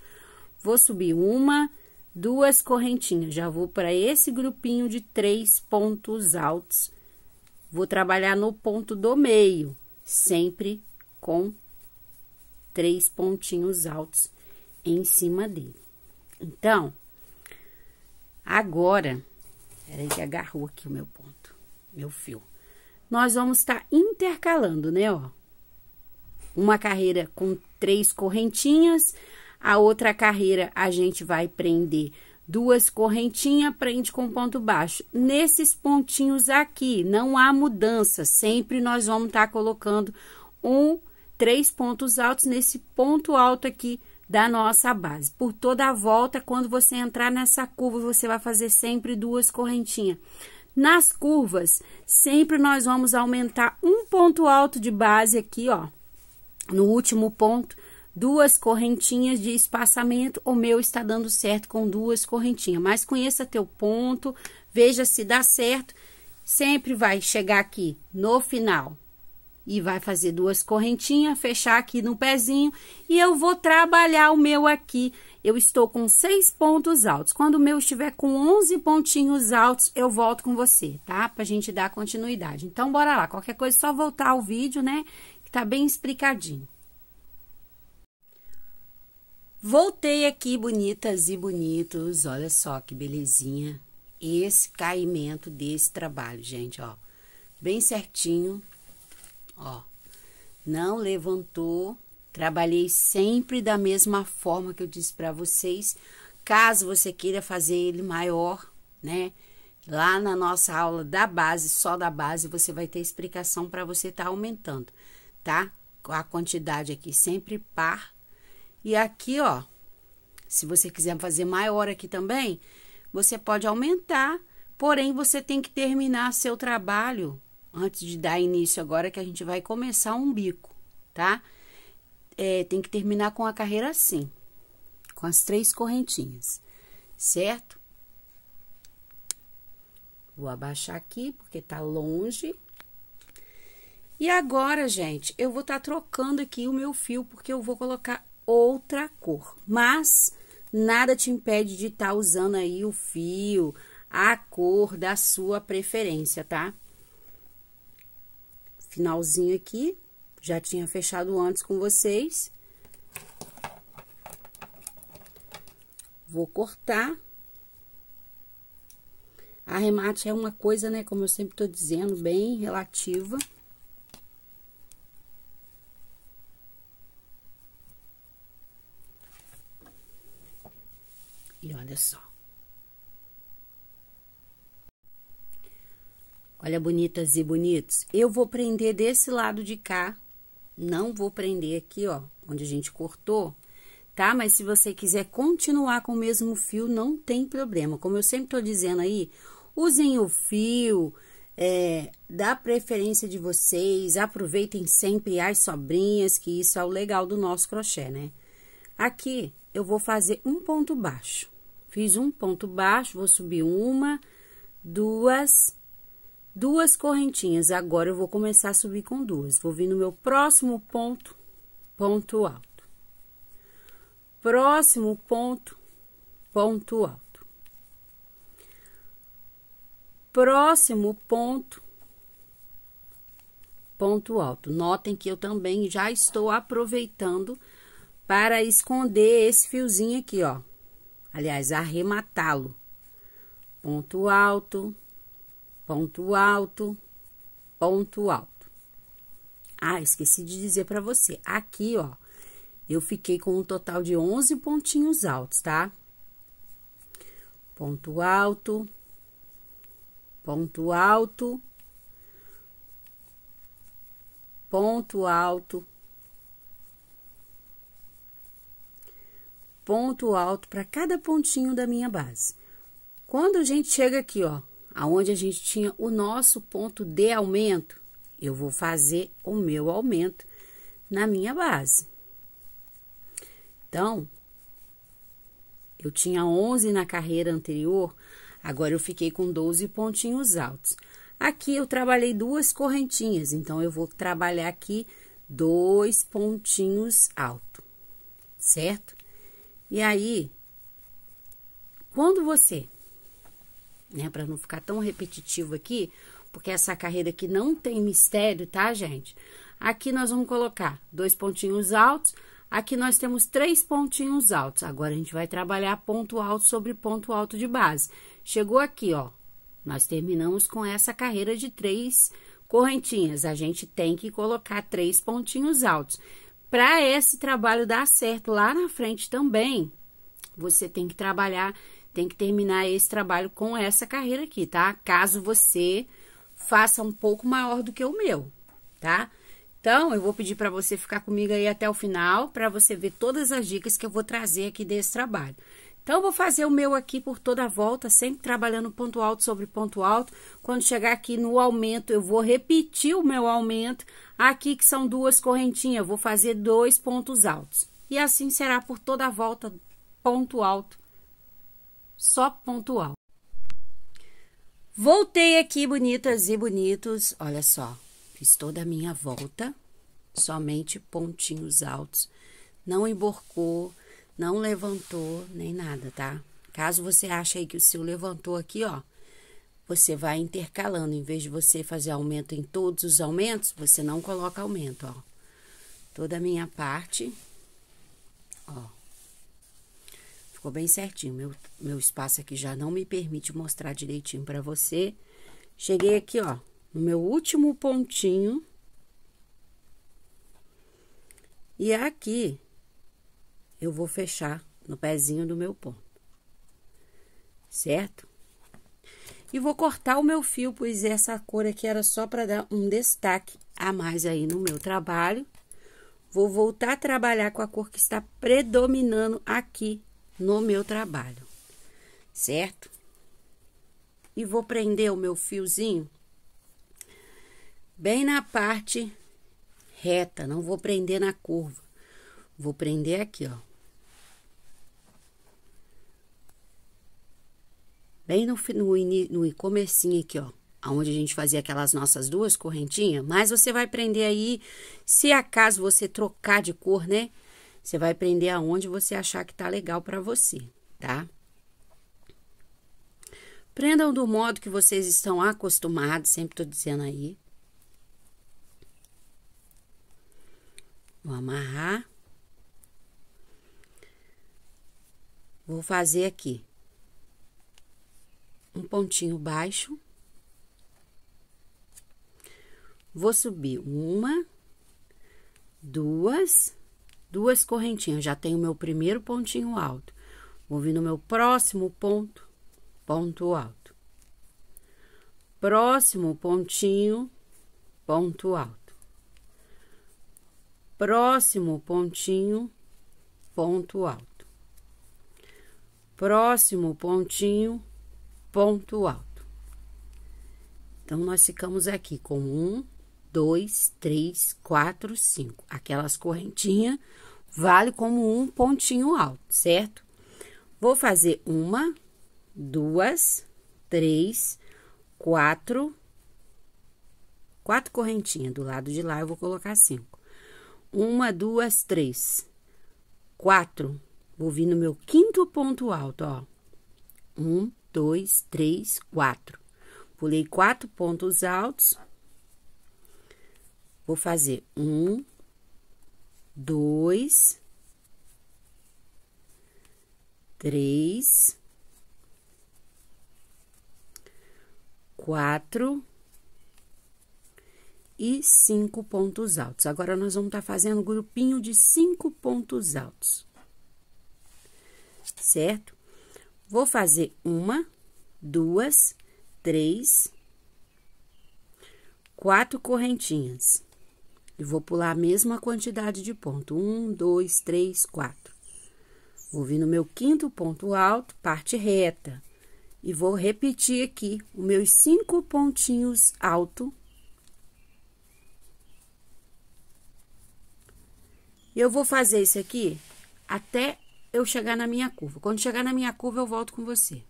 Vou subir uma, duas correntinhas. Já vou para esse grupinho de três pontos altos. Vou trabalhar no ponto do meio, sempre com três pontinhos altos em cima dele. Então, agora, peraí que agarrou aqui o meu ponto, meu fio. Nós vamos estar tá intercalando, né, ó. Uma carreira com três correntinhas, a outra carreira a gente vai prender duas correntinhas, prende com ponto baixo. Nesses pontinhos aqui, não há mudança. Sempre nós vamos estar tá colocando um, três pontos altos nesse ponto alto aqui da nossa base. Por toda a volta, quando você entrar nessa curva, você vai fazer sempre duas correntinhas. Nas curvas, sempre nós vamos aumentar um ponto alto de base aqui, ó, no último ponto, duas correntinhas de espaçamento, o meu está dando certo com duas correntinhas. Mas conheça teu ponto, veja se dá certo. Sempre vai chegar aqui no final e vai fazer duas correntinhas, fechar aqui no pezinho e eu vou trabalhar o meu aqui. Eu estou com seis pontos altos. Quando o meu estiver com 11 pontinhos altos, eu volto com você, tá? Pra gente dar continuidade. Então, bora lá. Qualquer coisa, é só voltar ao vídeo, né? Que tá bem explicadinho. Voltei aqui, bonitas e bonitos. Olha só que belezinha. Esse caimento desse trabalho, gente, ó. Bem certinho, ó. Não levantou. Trabalhei sempre da mesma forma que eu disse para vocês. Caso você queira fazer ele maior, né? Lá na nossa aula da base, só da base, você vai ter explicação para você estar tá aumentando, tá? A quantidade aqui sempre par e aqui, ó, se você quiser fazer maior aqui também, você pode aumentar, porém você tem que terminar seu trabalho antes de dar início agora que a gente vai começar um bico, tá? É, tem que terminar com a carreira assim, com as três correntinhas, certo? Vou abaixar aqui porque tá longe. E agora, gente, eu vou estar tá trocando aqui o meu fio porque eu vou colocar outra cor. Mas nada te impede de estar tá usando aí o fio, a cor da sua preferência, tá? Finalzinho aqui, já tinha fechado antes com vocês. Vou cortar. Arremate é uma coisa, né, como eu sempre tô dizendo, bem relativa. olha só. Olha, bonitas e bonitos, eu vou prender desse lado de cá, não vou prender aqui, ó, onde a gente cortou, tá? Mas se você quiser continuar com o mesmo fio, não tem problema. Como eu sempre tô dizendo aí, usem o fio, é, da preferência de vocês, aproveitem sempre as sobrinhas, que isso é o legal do nosso crochê, né? Aqui, eu vou fazer um ponto baixo. Fiz um ponto baixo, vou subir uma, duas, duas correntinhas. Agora, eu vou começar a subir com duas. Vou vir no meu próximo ponto, ponto alto. Próximo ponto, ponto alto. Próximo ponto, ponto alto. Notem que eu também já estou aproveitando para esconder esse fiozinho aqui, ó aliás, arrematá-lo. Ponto alto, ponto alto, ponto alto. Ah, esqueci de dizer para você, aqui, ó, eu fiquei com um total de 11 pontinhos altos, tá? Ponto alto, ponto alto, ponto alto, ponto alto para cada pontinho da minha base. Quando a gente chega aqui, ó, aonde a gente tinha o nosso ponto de aumento, eu vou fazer o meu aumento na minha base. Então, eu tinha 11 na carreira anterior, agora eu fiquei com 12 pontinhos altos. Aqui eu trabalhei duas correntinhas, então eu vou trabalhar aqui dois pontinhos alto, certo? E aí, quando você, né, para não ficar tão repetitivo aqui, porque essa carreira aqui não tem mistério, tá, gente? Aqui nós vamos colocar dois pontinhos altos, aqui nós temos três pontinhos altos. Agora a gente vai trabalhar ponto alto sobre ponto alto de base. Chegou aqui, ó, nós terminamos com essa carreira de três correntinhas. A gente tem que colocar três pontinhos altos para esse trabalho dar certo lá na frente também, você tem que trabalhar, tem que terminar esse trabalho com essa carreira aqui, tá? Caso você faça um pouco maior do que o meu, tá? Então, eu vou pedir para você ficar comigo aí até o final, para você ver todas as dicas que eu vou trazer aqui desse trabalho. Então, eu vou fazer o meu aqui por toda a volta, sempre trabalhando ponto alto sobre ponto alto. Quando chegar aqui no aumento, eu vou repetir o meu aumento Aqui que são duas correntinhas, vou fazer dois pontos altos. E assim será por toda a volta, ponto alto, só ponto alto. Voltei aqui, bonitas e bonitos, olha só, fiz toda a minha volta, somente pontinhos altos, não emborcou, não levantou, nem nada, tá? Caso você ache aí que o seu levantou aqui, ó, você vai intercalando. Em vez de você fazer aumento em todos os aumentos, você não coloca aumento, ó. Toda a minha parte, ó. Ficou bem certinho. Meu, meu espaço aqui já não me permite mostrar direitinho para você. Cheguei aqui, ó, no meu último pontinho. E aqui, eu vou fechar no pezinho do meu ponto. Certo? E vou cortar o meu fio, pois essa cor aqui era só para dar um destaque a mais aí no meu trabalho. Vou voltar a trabalhar com a cor que está predominando aqui no meu trabalho, certo? E vou prender o meu fiozinho bem na parte reta, não vou prender na curva. Vou prender aqui, ó. bem no, no, no comecinho aqui, ó, aonde a gente fazia aquelas nossas duas correntinhas, mas você vai prender aí, se acaso você trocar de cor, né? Você vai prender aonde você achar que tá legal para você, tá? Prendam do modo que vocês estão acostumados, sempre tô dizendo aí. Vou amarrar. Vou fazer aqui um pontinho baixo. Vou subir uma, duas, duas correntinhas. Já tenho meu primeiro pontinho alto. Vou vir no meu próximo ponto, ponto alto. Próximo pontinho, ponto alto. Próximo pontinho, ponto alto. Próximo pontinho, ponto alto. Então, nós ficamos aqui com um, dois, três, quatro, cinco. Aquelas correntinhas vale como um pontinho alto, certo? Vou fazer uma, duas, três, quatro, quatro correntinhas. Do lado de lá, eu vou colocar cinco. Uma, duas, três, quatro. Vou vir no meu quinto ponto alto, ó. Um, dois, três, quatro. Pulei quatro pontos altos. Vou fazer um, dois, três, quatro e cinco pontos altos. Agora, nós vamos estar tá fazendo um grupinho de cinco pontos altos, certo? Vou fazer uma, duas, três, quatro correntinhas. E vou pular a mesma quantidade de ponto. Um, dois, três, quatro. Vou vir no meu quinto ponto alto, parte reta. E vou repetir aqui os meus cinco pontinhos alto. E eu vou fazer isso aqui até eu chegar na minha curva. Quando chegar na minha curva, eu volto com você.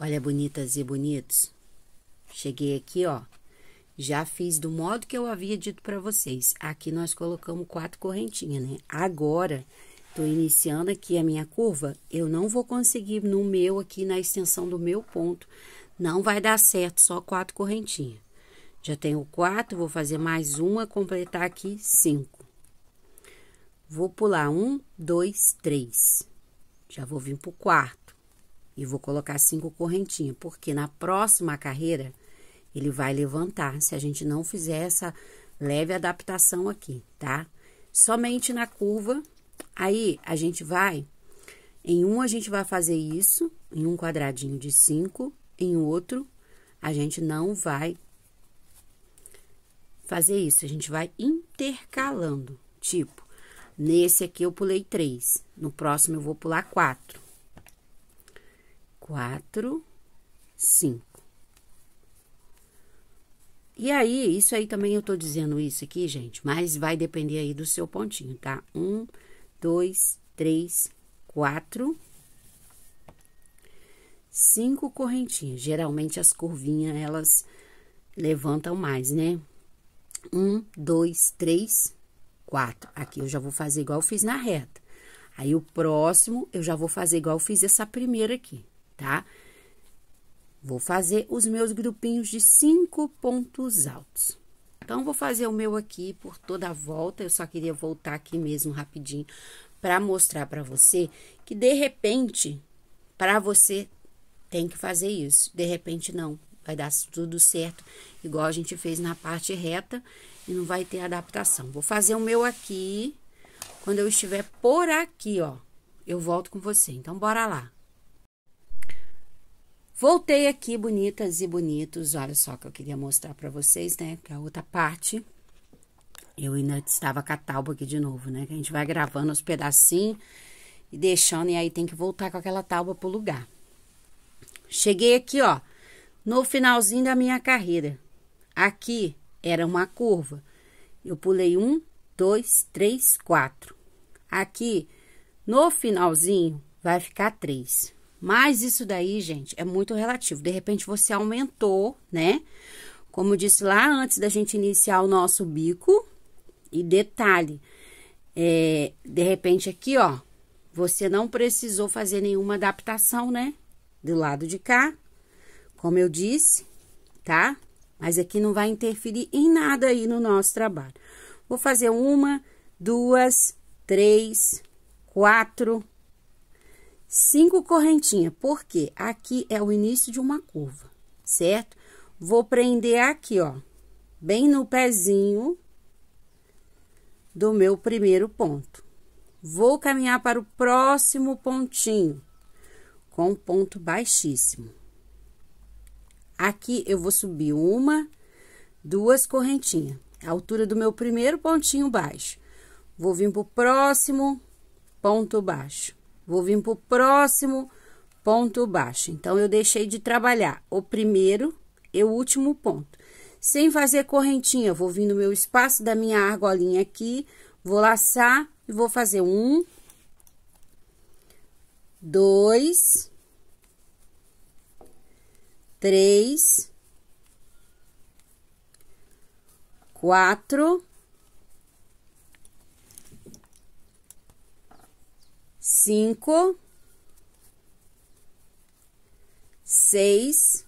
Olha, bonitas e bonitos, cheguei aqui, ó. Já fiz do modo que eu havia dito para vocês. Aqui nós colocamos quatro correntinhas, né? Agora, tô iniciando aqui a minha curva. Eu não vou conseguir no meu aqui, na extensão do meu ponto. Não vai dar certo, só quatro correntinhas. Já tenho quatro, vou fazer mais uma, completar aqui cinco. Vou pular um, dois, três. Já vou vir para o quarto e vou colocar cinco correntinhas, porque na próxima carreira ele vai levantar se a gente não fizer essa leve adaptação aqui, tá? Somente na curva. Aí a gente vai em um a gente vai fazer isso, em um quadradinho de cinco, em outro a gente não vai fazer isso, a gente vai intercalando, tipo Nesse aqui eu pulei três, no próximo eu vou pular quatro. Quatro, cinco. E aí, isso aí também eu tô dizendo isso aqui, gente, mas vai depender aí do seu pontinho, tá? Um, dois, três, quatro, cinco correntinhas. Geralmente as curvinhas elas levantam mais, né? Um, dois, três, quatro. Aqui eu já vou fazer igual eu fiz na reta. Aí o próximo eu já vou fazer igual eu fiz essa primeira aqui, tá? Vou fazer os meus grupinhos de cinco pontos altos. Então, vou fazer o meu aqui por toda a volta. Eu só queria voltar aqui mesmo rapidinho para mostrar para você que de repente para você tem que fazer isso. De repente não, vai dar tudo certo, igual a gente fez na parte reta e não vai ter adaptação. Vou fazer o meu aqui. Quando eu estiver por aqui, ó, eu volto com você. Então, bora lá. Voltei aqui, bonitas e bonitos. Olha só que eu queria mostrar para vocês, né? Que é a outra parte. Eu ainda estava com a tábua aqui de novo, né? Que a gente vai gravando os pedacinhos e deixando, e aí tem que voltar com aquela tábua pro lugar. Cheguei aqui, ó, no finalzinho da minha carreira. Aqui, era uma curva. Eu pulei um, dois, três, quatro. Aqui, no finalzinho, vai ficar três. Mas isso daí, gente, é muito relativo. De repente, você aumentou, né? Como eu disse lá antes da gente iniciar o nosso bico. E detalhe, é, de repente aqui, ó, você não precisou fazer nenhuma adaptação, né? Do lado de cá, como eu disse, tá? Mas aqui não vai interferir em nada aí no nosso trabalho. Vou fazer uma, duas, três, quatro, cinco correntinhas. Porque aqui é o início de uma curva, certo? Vou prender aqui, ó, bem no pezinho do meu primeiro ponto. Vou caminhar para o próximo pontinho com ponto baixíssimo. Aqui eu vou subir uma, duas correntinhas, a altura do meu primeiro pontinho baixo. Vou vir pro próximo ponto baixo. Vou vir pro próximo ponto baixo. Então, eu deixei de trabalhar o primeiro e o último ponto. Sem fazer correntinha, vou vir no meu espaço da minha argolinha aqui, vou laçar e vou fazer um, dois, três, quatro, cinco, seis,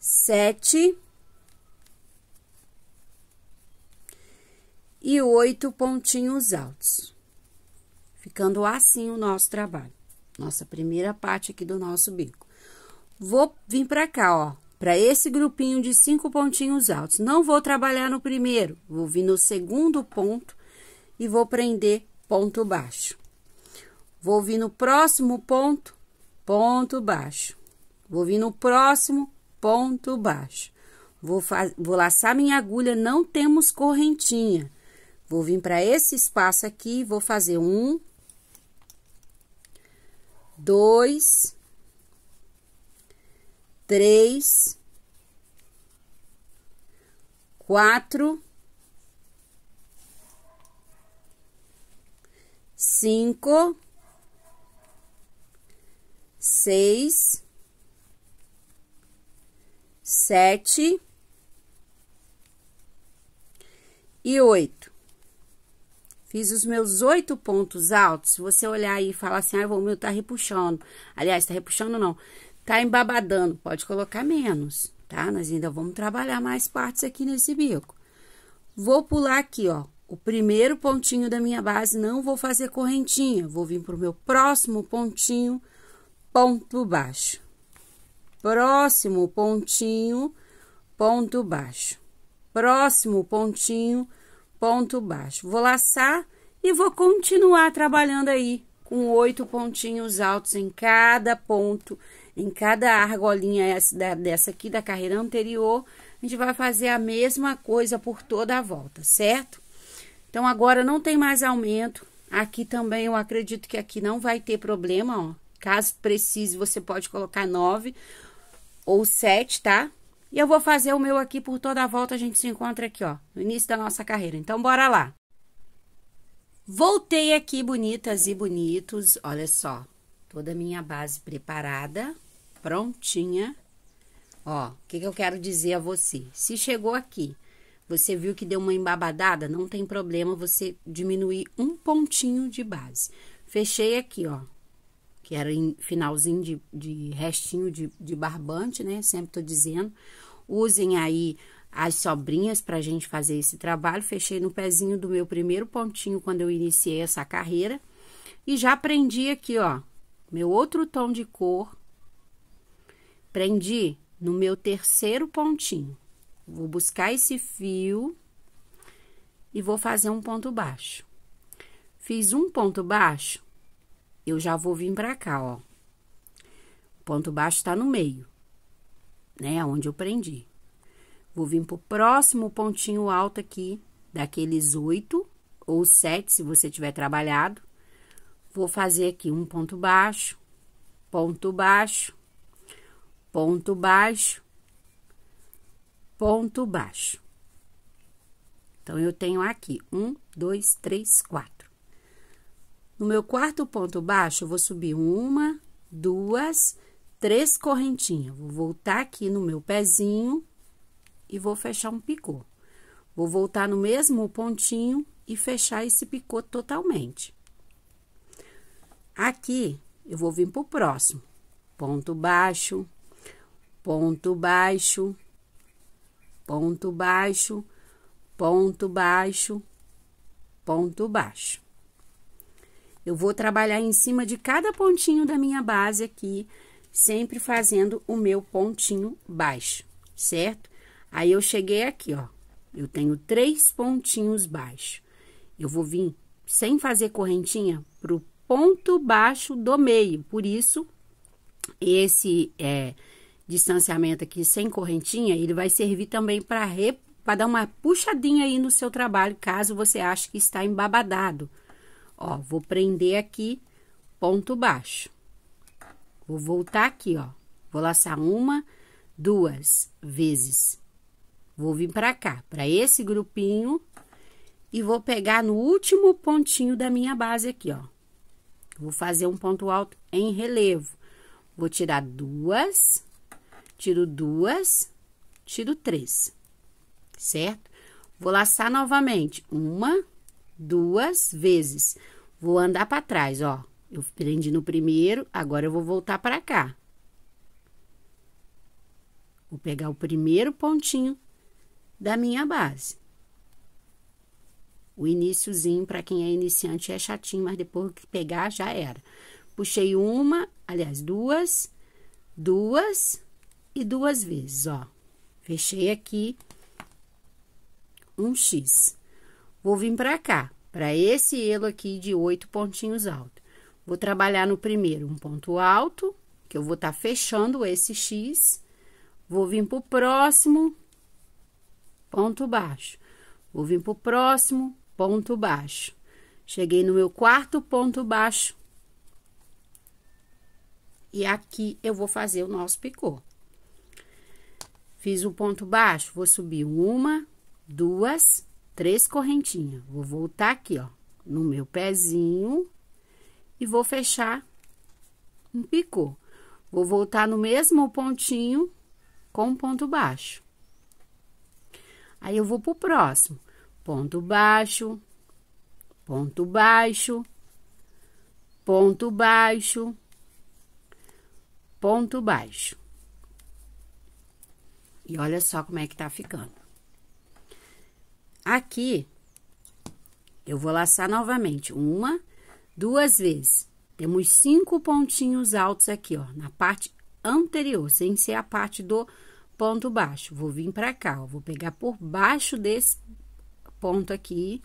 sete e oito pontinhos altos, ficando assim o nosso trabalho nossa primeira parte aqui do nosso bico. Vou vir para cá, ó, para esse grupinho de cinco pontinhos altos. Não vou trabalhar no primeiro, vou vir no segundo ponto e vou prender ponto baixo. Vou vir no próximo ponto, ponto baixo. Vou vir no próximo, ponto baixo. Vou, vou laçar minha agulha, não temos correntinha. Vou vir para esse espaço aqui, vou fazer um, dois, três, quatro, cinco, seis, sete e oito. Fiz os meus oito pontos altos. Se você olhar aí e falar assim, ah, o meu tá repuxando. Aliás, tá repuxando não. Tá embabadando. Pode colocar menos, tá? Nós ainda vamos trabalhar mais partes aqui nesse bico. Vou pular aqui, ó. O primeiro pontinho da minha base, não vou fazer correntinha. Vou vir pro meu próximo pontinho, ponto baixo. Próximo pontinho, ponto baixo. Próximo pontinho, ponto baixo ponto baixo. Vou laçar e vou continuar trabalhando aí com oito pontinhos altos em cada ponto, em cada argolinha dessa aqui da carreira anterior. A gente vai fazer a mesma coisa por toda a volta, certo? Então, agora não tem mais aumento. Aqui também eu acredito que aqui não vai ter problema, ó. Caso precise, você pode colocar nove ou sete, tá? E eu vou fazer o meu aqui por toda a volta, a gente se encontra aqui, ó, no início da nossa carreira. Então, bora lá. Voltei aqui, bonitas e bonitos. Olha só, toda a minha base preparada, prontinha. Ó, o que, que eu quero dizer a você? Se chegou aqui, você viu que deu uma embabadada, não tem problema você diminuir um pontinho de base. Fechei aqui, ó, que era em finalzinho de, de restinho de, de, barbante, né? Sempre tô dizendo. Usem aí as sobrinhas para gente fazer esse trabalho. Fechei no pezinho do meu primeiro pontinho quando eu iniciei essa carreira. E já prendi aqui, ó, meu outro tom de cor. Prendi no meu terceiro pontinho. Vou buscar esse fio e vou fazer um ponto baixo. Fiz um ponto baixo, eu já vou vir para cá, ó. O ponto baixo está no meio, né? Onde eu prendi. Vou vir pro próximo pontinho alto aqui, daqueles oito ou sete, se você tiver trabalhado. Vou fazer aqui um ponto baixo, ponto baixo, ponto baixo, ponto baixo. Então, eu tenho aqui um, dois, três, quatro. No meu quarto ponto baixo, vou subir uma, duas, três correntinhas. Vou voltar aqui no meu pezinho e vou fechar um picô. Vou voltar no mesmo pontinho e fechar esse picô totalmente. Aqui, eu vou vir pro próximo. Ponto baixo, ponto baixo, ponto baixo, ponto baixo, ponto baixo. Eu vou trabalhar em cima de cada pontinho da minha base aqui, sempre fazendo o meu pontinho baixo, certo? Aí, eu cheguei aqui, ó. Eu tenho três pontinhos baixos. Eu vou vir sem fazer correntinha pro ponto baixo do meio. Por isso, esse é, distanciamento aqui sem correntinha, ele vai servir também para dar uma puxadinha aí no seu trabalho, caso você ache que está embabadado. Ó, vou prender aqui, ponto baixo. Vou voltar aqui, ó. Vou laçar uma, duas vezes. Vou vir para cá, para esse grupinho. E vou pegar no último pontinho da minha base aqui, ó. Vou fazer um ponto alto em relevo. Vou tirar duas, tiro duas, tiro três, certo? Vou laçar novamente. Uma, duas vezes. Vou andar para trás, ó. Eu prendi no primeiro, agora eu vou voltar para cá. Vou pegar o primeiro pontinho da minha base. O iníciozinho, para quem é iniciante, é chatinho, mas depois que pegar, já era. Puxei uma, aliás, duas, duas e duas vezes, ó. Fechei aqui um X. Vou vir para cá, para esse elo aqui de oito pontinhos altos. Vou trabalhar no primeiro um ponto alto, que eu vou estar tá fechando esse X. Vou vir para o próximo, ponto baixo. Vou vir para o próximo, ponto baixo. Cheguei no meu quarto ponto baixo. E aqui eu vou fazer o nosso picô. Fiz um ponto baixo, vou subir uma, duas, três correntinhas. Vou voltar aqui, ó, no meu pezinho e vou fechar um picô. Vou voltar no mesmo pontinho com ponto baixo. Aí eu vou pro próximo. Ponto baixo, ponto baixo, ponto baixo, ponto baixo. E olha só como é que tá ficando. Aqui, eu vou laçar novamente. Uma, duas vezes. Temos cinco pontinhos altos aqui, ó, na parte anterior, sem ser a parte do ponto baixo. Vou vir pra cá, ó, vou pegar por baixo desse ponto aqui.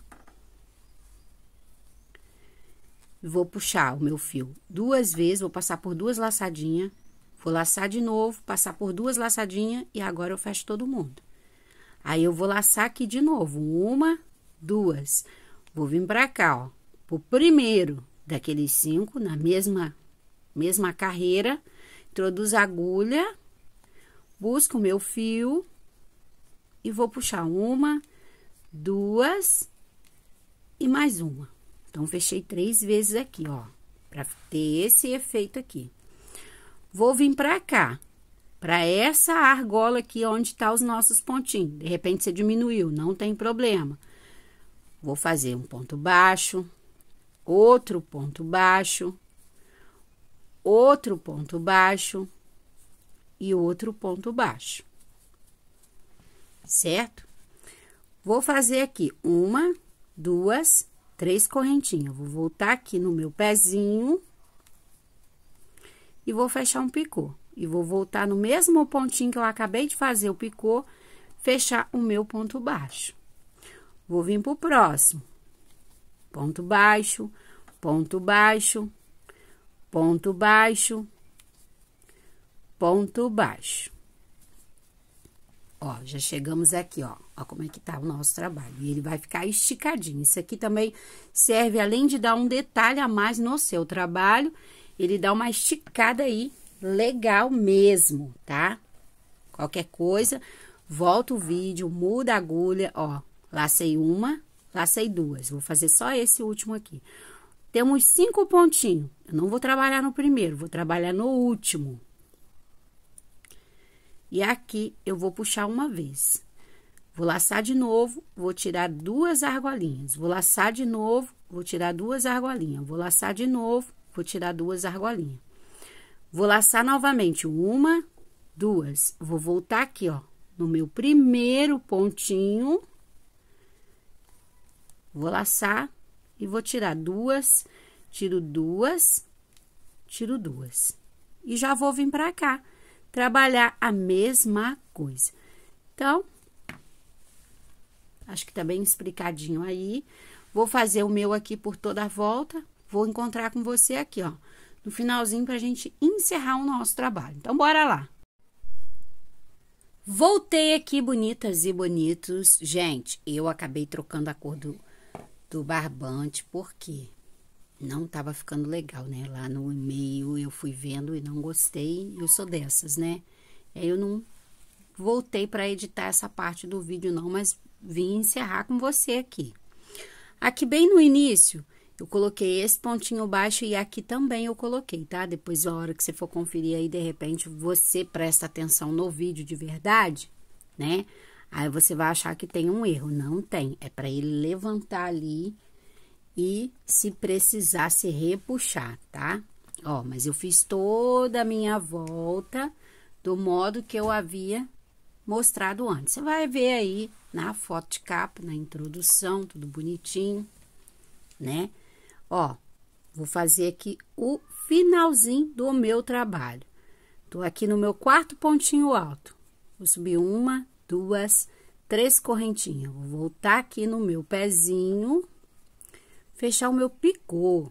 Vou puxar o meu fio duas vezes, vou passar por duas laçadinhas. Vou laçar de novo, passar por duas laçadinhas e agora eu fecho todo mundo. Aí eu vou laçar aqui de novo, uma, duas. Vou vir para cá, ó, pro primeiro daqueles cinco, na mesma, mesma carreira, introduzo a agulha, busco o meu fio e vou puxar uma, duas e mais uma. Então, fechei três vezes aqui, ó, para ter esse efeito aqui. Vou vir para cá, para essa argola aqui onde está os nossos pontinhos. De repente, você diminuiu, não tem problema. Vou fazer um ponto baixo, outro ponto baixo, outro ponto baixo e outro ponto baixo. Certo? Vou fazer aqui uma, duas, três correntinhas. Vou voltar aqui no meu pezinho e vou fechar um picô. E vou voltar no mesmo pontinho que eu acabei de fazer o picô, fechar o meu ponto baixo. Vou vir pro próximo. Ponto baixo, ponto baixo, ponto baixo, ponto baixo. Ó, já chegamos aqui, ó. Ó como é que tá o nosso trabalho. E ele vai ficar esticadinho. Isso aqui também serve, além de dar um detalhe a mais no seu trabalho, ele dá uma esticada aí legal mesmo, tá? Qualquer coisa, volta o vídeo, muda a agulha, ó. Lacei uma, lacei duas. Vou fazer só esse último aqui. Temos cinco pontinhos. Eu não vou trabalhar no primeiro, vou trabalhar no último. E aqui eu vou puxar uma vez. Vou laçar de novo, vou tirar duas argolinhas. Vou laçar de novo, vou tirar duas argolinhas. Vou laçar de novo, vou tirar duas argolinhas. Vou laçar novamente uma, duas. Vou voltar aqui, ó, no meu primeiro pontinho. Vou laçar e vou tirar duas, tiro duas, tiro duas. E já vou vir pra cá, trabalhar a mesma coisa. Então, acho que tá bem explicadinho aí. Vou fazer o meu aqui por toda a volta, vou encontrar com você aqui, ó no finalzinho para a gente encerrar o nosso trabalho. Então, bora lá! Voltei aqui, bonitas e bonitos. Gente, eu acabei trocando a cor do, do barbante porque não estava ficando legal, né? Lá no e-mail eu fui vendo e não gostei. Eu sou dessas, né? Eu não voltei para editar essa parte do vídeo não, mas vim encerrar com você aqui. Aqui bem no início, eu coloquei esse pontinho baixo e aqui também eu coloquei, tá? Depois, a hora que você for conferir aí, de repente, você presta atenção no vídeo de verdade, né? Aí você vai achar que tem um erro. Não tem. É para ele levantar ali e, se precisar, se repuxar, tá? Ó, mas eu fiz toda a minha volta do modo que eu havia mostrado antes. Você vai ver aí na foto de capa, na introdução, tudo bonitinho, né? Ó, vou fazer aqui o finalzinho do meu trabalho. Tô aqui no meu quarto pontinho alto. Vou subir uma, duas, três correntinhas. Vou voltar aqui no meu pezinho, fechar o meu picô.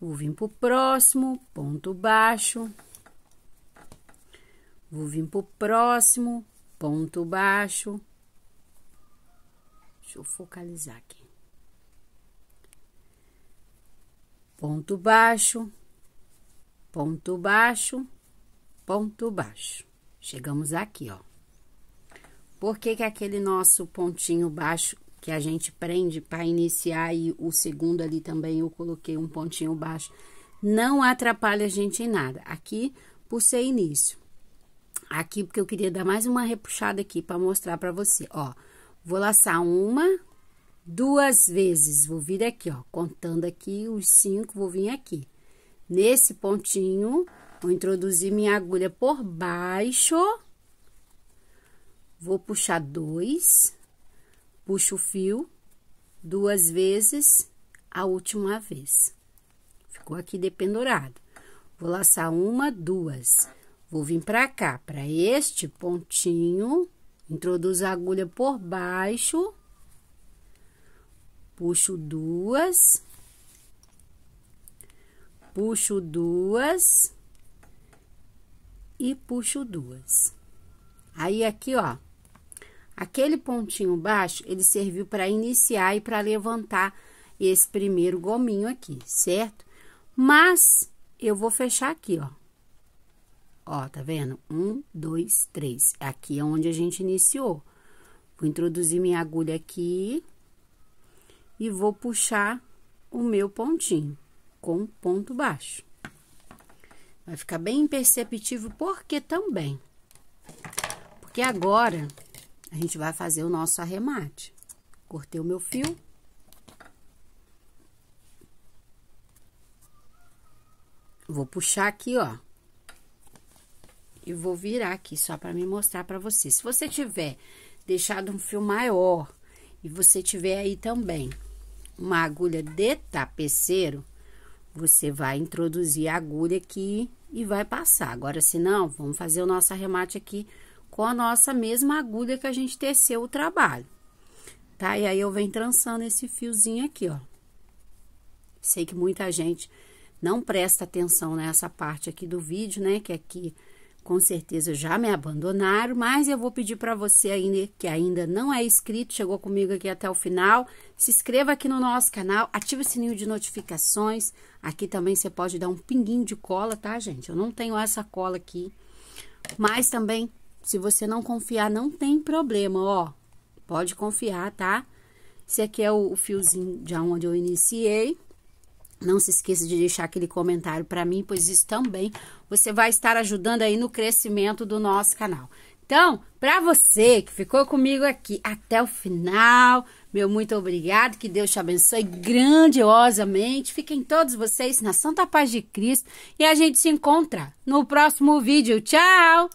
Vou vir pro próximo, ponto baixo. Vou vir pro próximo, ponto baixo. Deixa eu focalizar aqui. Ponto baixo, ponto baixo, ponto baixo. Chegamos aqui, ó. Por que que aquele nosso pontinho baixo que a gente prende para iniciar e o segundo ali também eu coloquei um pontinho baixo, não atrapalha a gente em nada. Aqui por ser início. Aqui porque eu queria dar mais uma repuxada aqui para mostrar para você, ó. Vou laçar uma, duas vezes. Vou vir aqui, ó, contando aqui os cinco, vou vir aqui. Nesse pontinho, vou introduzir minha agulha por baixo. Vou puxar dois, puxo o fio duas vezes, a última vez. Ficou aqui dependurado. Vou laçar uma, duas. Vou vir pra cá, pra este pontinho Introduzo a agulha por baixo, puxo duas, puxo duas e puxo duas. Aí, aqui, ó, aquele pontinho baixo, ele serviu para iniciar e para levantar esse primeiro gominho aqui, certo? Mas, eu vou fechar aqui, ó. Ó, tá vendo? Um, dois, três. É aqui é onde a gente iniciou. Vou introduzir minha agulha aqui e vou puxar o meu pontinho com ponto baixo. Vai ficar bem imperceptível, porque também? Porque agora a gente vai fazer o nosso arremate. Cortei o meu fio. Vou puxar aqui, ó, e vou virar aqui só para me mostrar para você. Se você tiver deixado um fio maior e você tiver aí também uma agulha de tapeceiro, você vai introduzir a agulha aqui e vai passar. Agora, se não, vamos fazer o nosso arremate aqui com a nossa mesma agulha que a gente teceu o trabalho, tá? E aí, eu venho trançando esse fiozinho aqui, ó. Sei que muita gente não presta atenção nessa parte aqui do vídeo, né? Que aqui com certeza já me abandonaram, mas eu vou pedir para você ainda que ainda não é inscrito, chegou comigo aqui até o final, se inscreva aqui no nosso canal, ative o sininho de notificações. Aqui também você pode dar um pinguinho de cola, tá, gente? Eu não tenho essa cola aqui. Mas também, se você não confiar, não tem problema, ó. Pode confiar, tá? Esse aqui é o fiozinho de onde eu iniciei. Não se esqueça de deixar aquele comentário para mim, pois isso também você vai estar ajudando aí no crescimento do nosso canal. Então, para você que ficou comigo aqui até o final, meu muito obrigado, que Deus te abençoe grandiosamente. Fiquem todos vocês na santa paz de Cristo e a gente se encontra no próximo vídeo. Tchau!